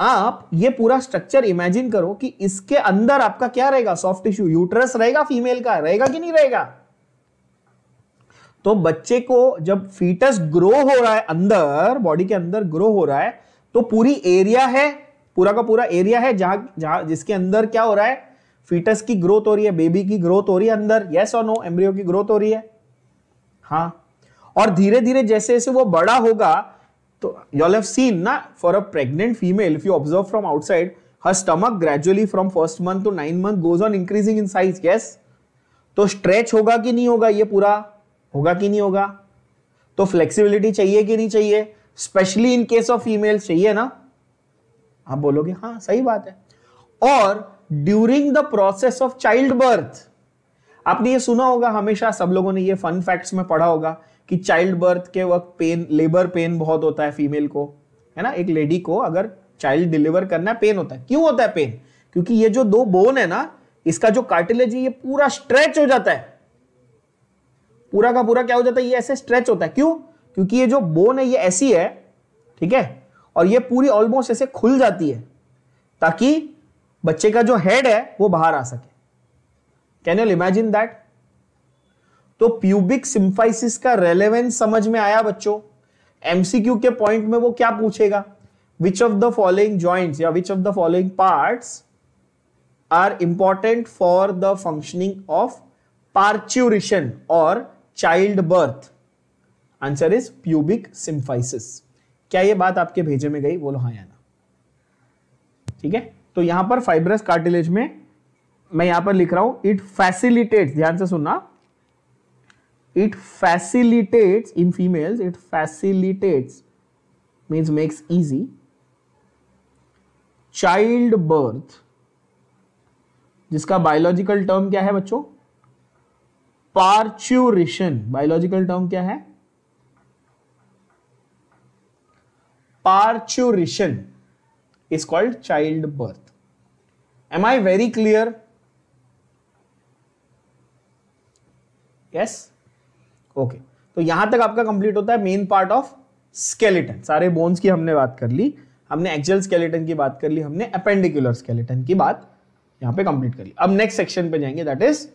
आप ये पूरा स्ट्रक्चर इमेजिन करो कि इसके अंदर आपका क्या रहेगा सॉफ्ट टिश्यू यूट्रस रहेगा फीमेल का रहेगा कि नहीं रहेगा तो बच्चे को जब फीटस ग्रो हो रहा है अंदर बॉडी के अंदर ग्रो हो रहा है तो पूरी एरिया है पूरा का पूरा एरिया है जहां जहां जिसके अंदर क्या हो रहा है फीटस की ग्रोथ हो रही है बेबी की ग्रोथ हो रही है अंदर येस और नो एम्ब्रियो की ग्रोथ हो रही है हाँ और धीरे धीरे जैसे जैसे वो बड़ा होगा तो यूल हैव सीन ना for a pregnant female if you observe from outside her stomach gradually from first month to nine month goes on increasing in size yes तो स्ट्रेच होगा कि नहीं होगा ये पूरा होगा कि नहीं होगा तो फ्लेक्सिबिलिटी चाहिए कि नहीं चाहिए specially in case of female चाहिए ना आप बोलोगे हाँ सही बात है और during the process of child birth आपने ये सुना होगा हमेशा सब लोगों ने ये फन फैक्ट्स में पढ़ा होगा कि चाइल्ड बर्थ के वक्त पेन लेबर पेन बहुत होता है फीमेल को है ना एक लेडी को अगर चाइल्ड डिलीवर करना है पेन होता है क्यों होता है पेन क्योंकि ये जो दो बोन है ना इसका जो कार्टिलेज ये पूरा स्ट्रेच हो जाता है पूरा का पूरा क्या हो जाता है ये ऐसे स्ट्रेच होता है क्यों क्योंकि ये जो बोन है ये ऐसी है ठीक है और ये पूरी ऑलमोस्ट ऐसे खुल जाती है ताकि बच्चे का जो हेड है वो बाहर आ सके कैन यू इमेजिन दैट तो प्यूबिक सिंफाइसिस का रेलेवेंस समझ में आया बच्चों एमसीक्यू के पॉइंट में वो क्या पूछेगा which of the following joint या which of the following part are important for the functioning of parturition और child birth answer is pubic symphysis क्या ये बात आपके भेजे में गई बोलो हाँ याना ठीक है तो यहां पर फाइब्रस कार्टिलेज में मैं यहां पर लिख रहा हूं इट फैसिलिटेट ध्यान से सुनना it facilitate in females it facilitate means makes easy child birth जिसका बायोलॉजिकल टर्म क्या है बच्चों पार्च्यूरिशन बायोलॉजिकल टर्म क्या है parturition is called child birth am I very clear yes okay तो यहां तक आपका कंप्लीट होता है मेन पार्ट ऑफ स्केलेटन सारे बोन्स की हमने बात कर ली हमने एक्चुअल स्केलेटन की बात कर ली हमने अपेंडिकुलर स्केलेटन की बात यहां पे कंप्लीट कर ली अब नेक्स्ट सेक्शन पे जाएंगे दैट इज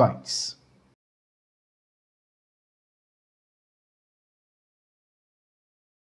जॉइंट्स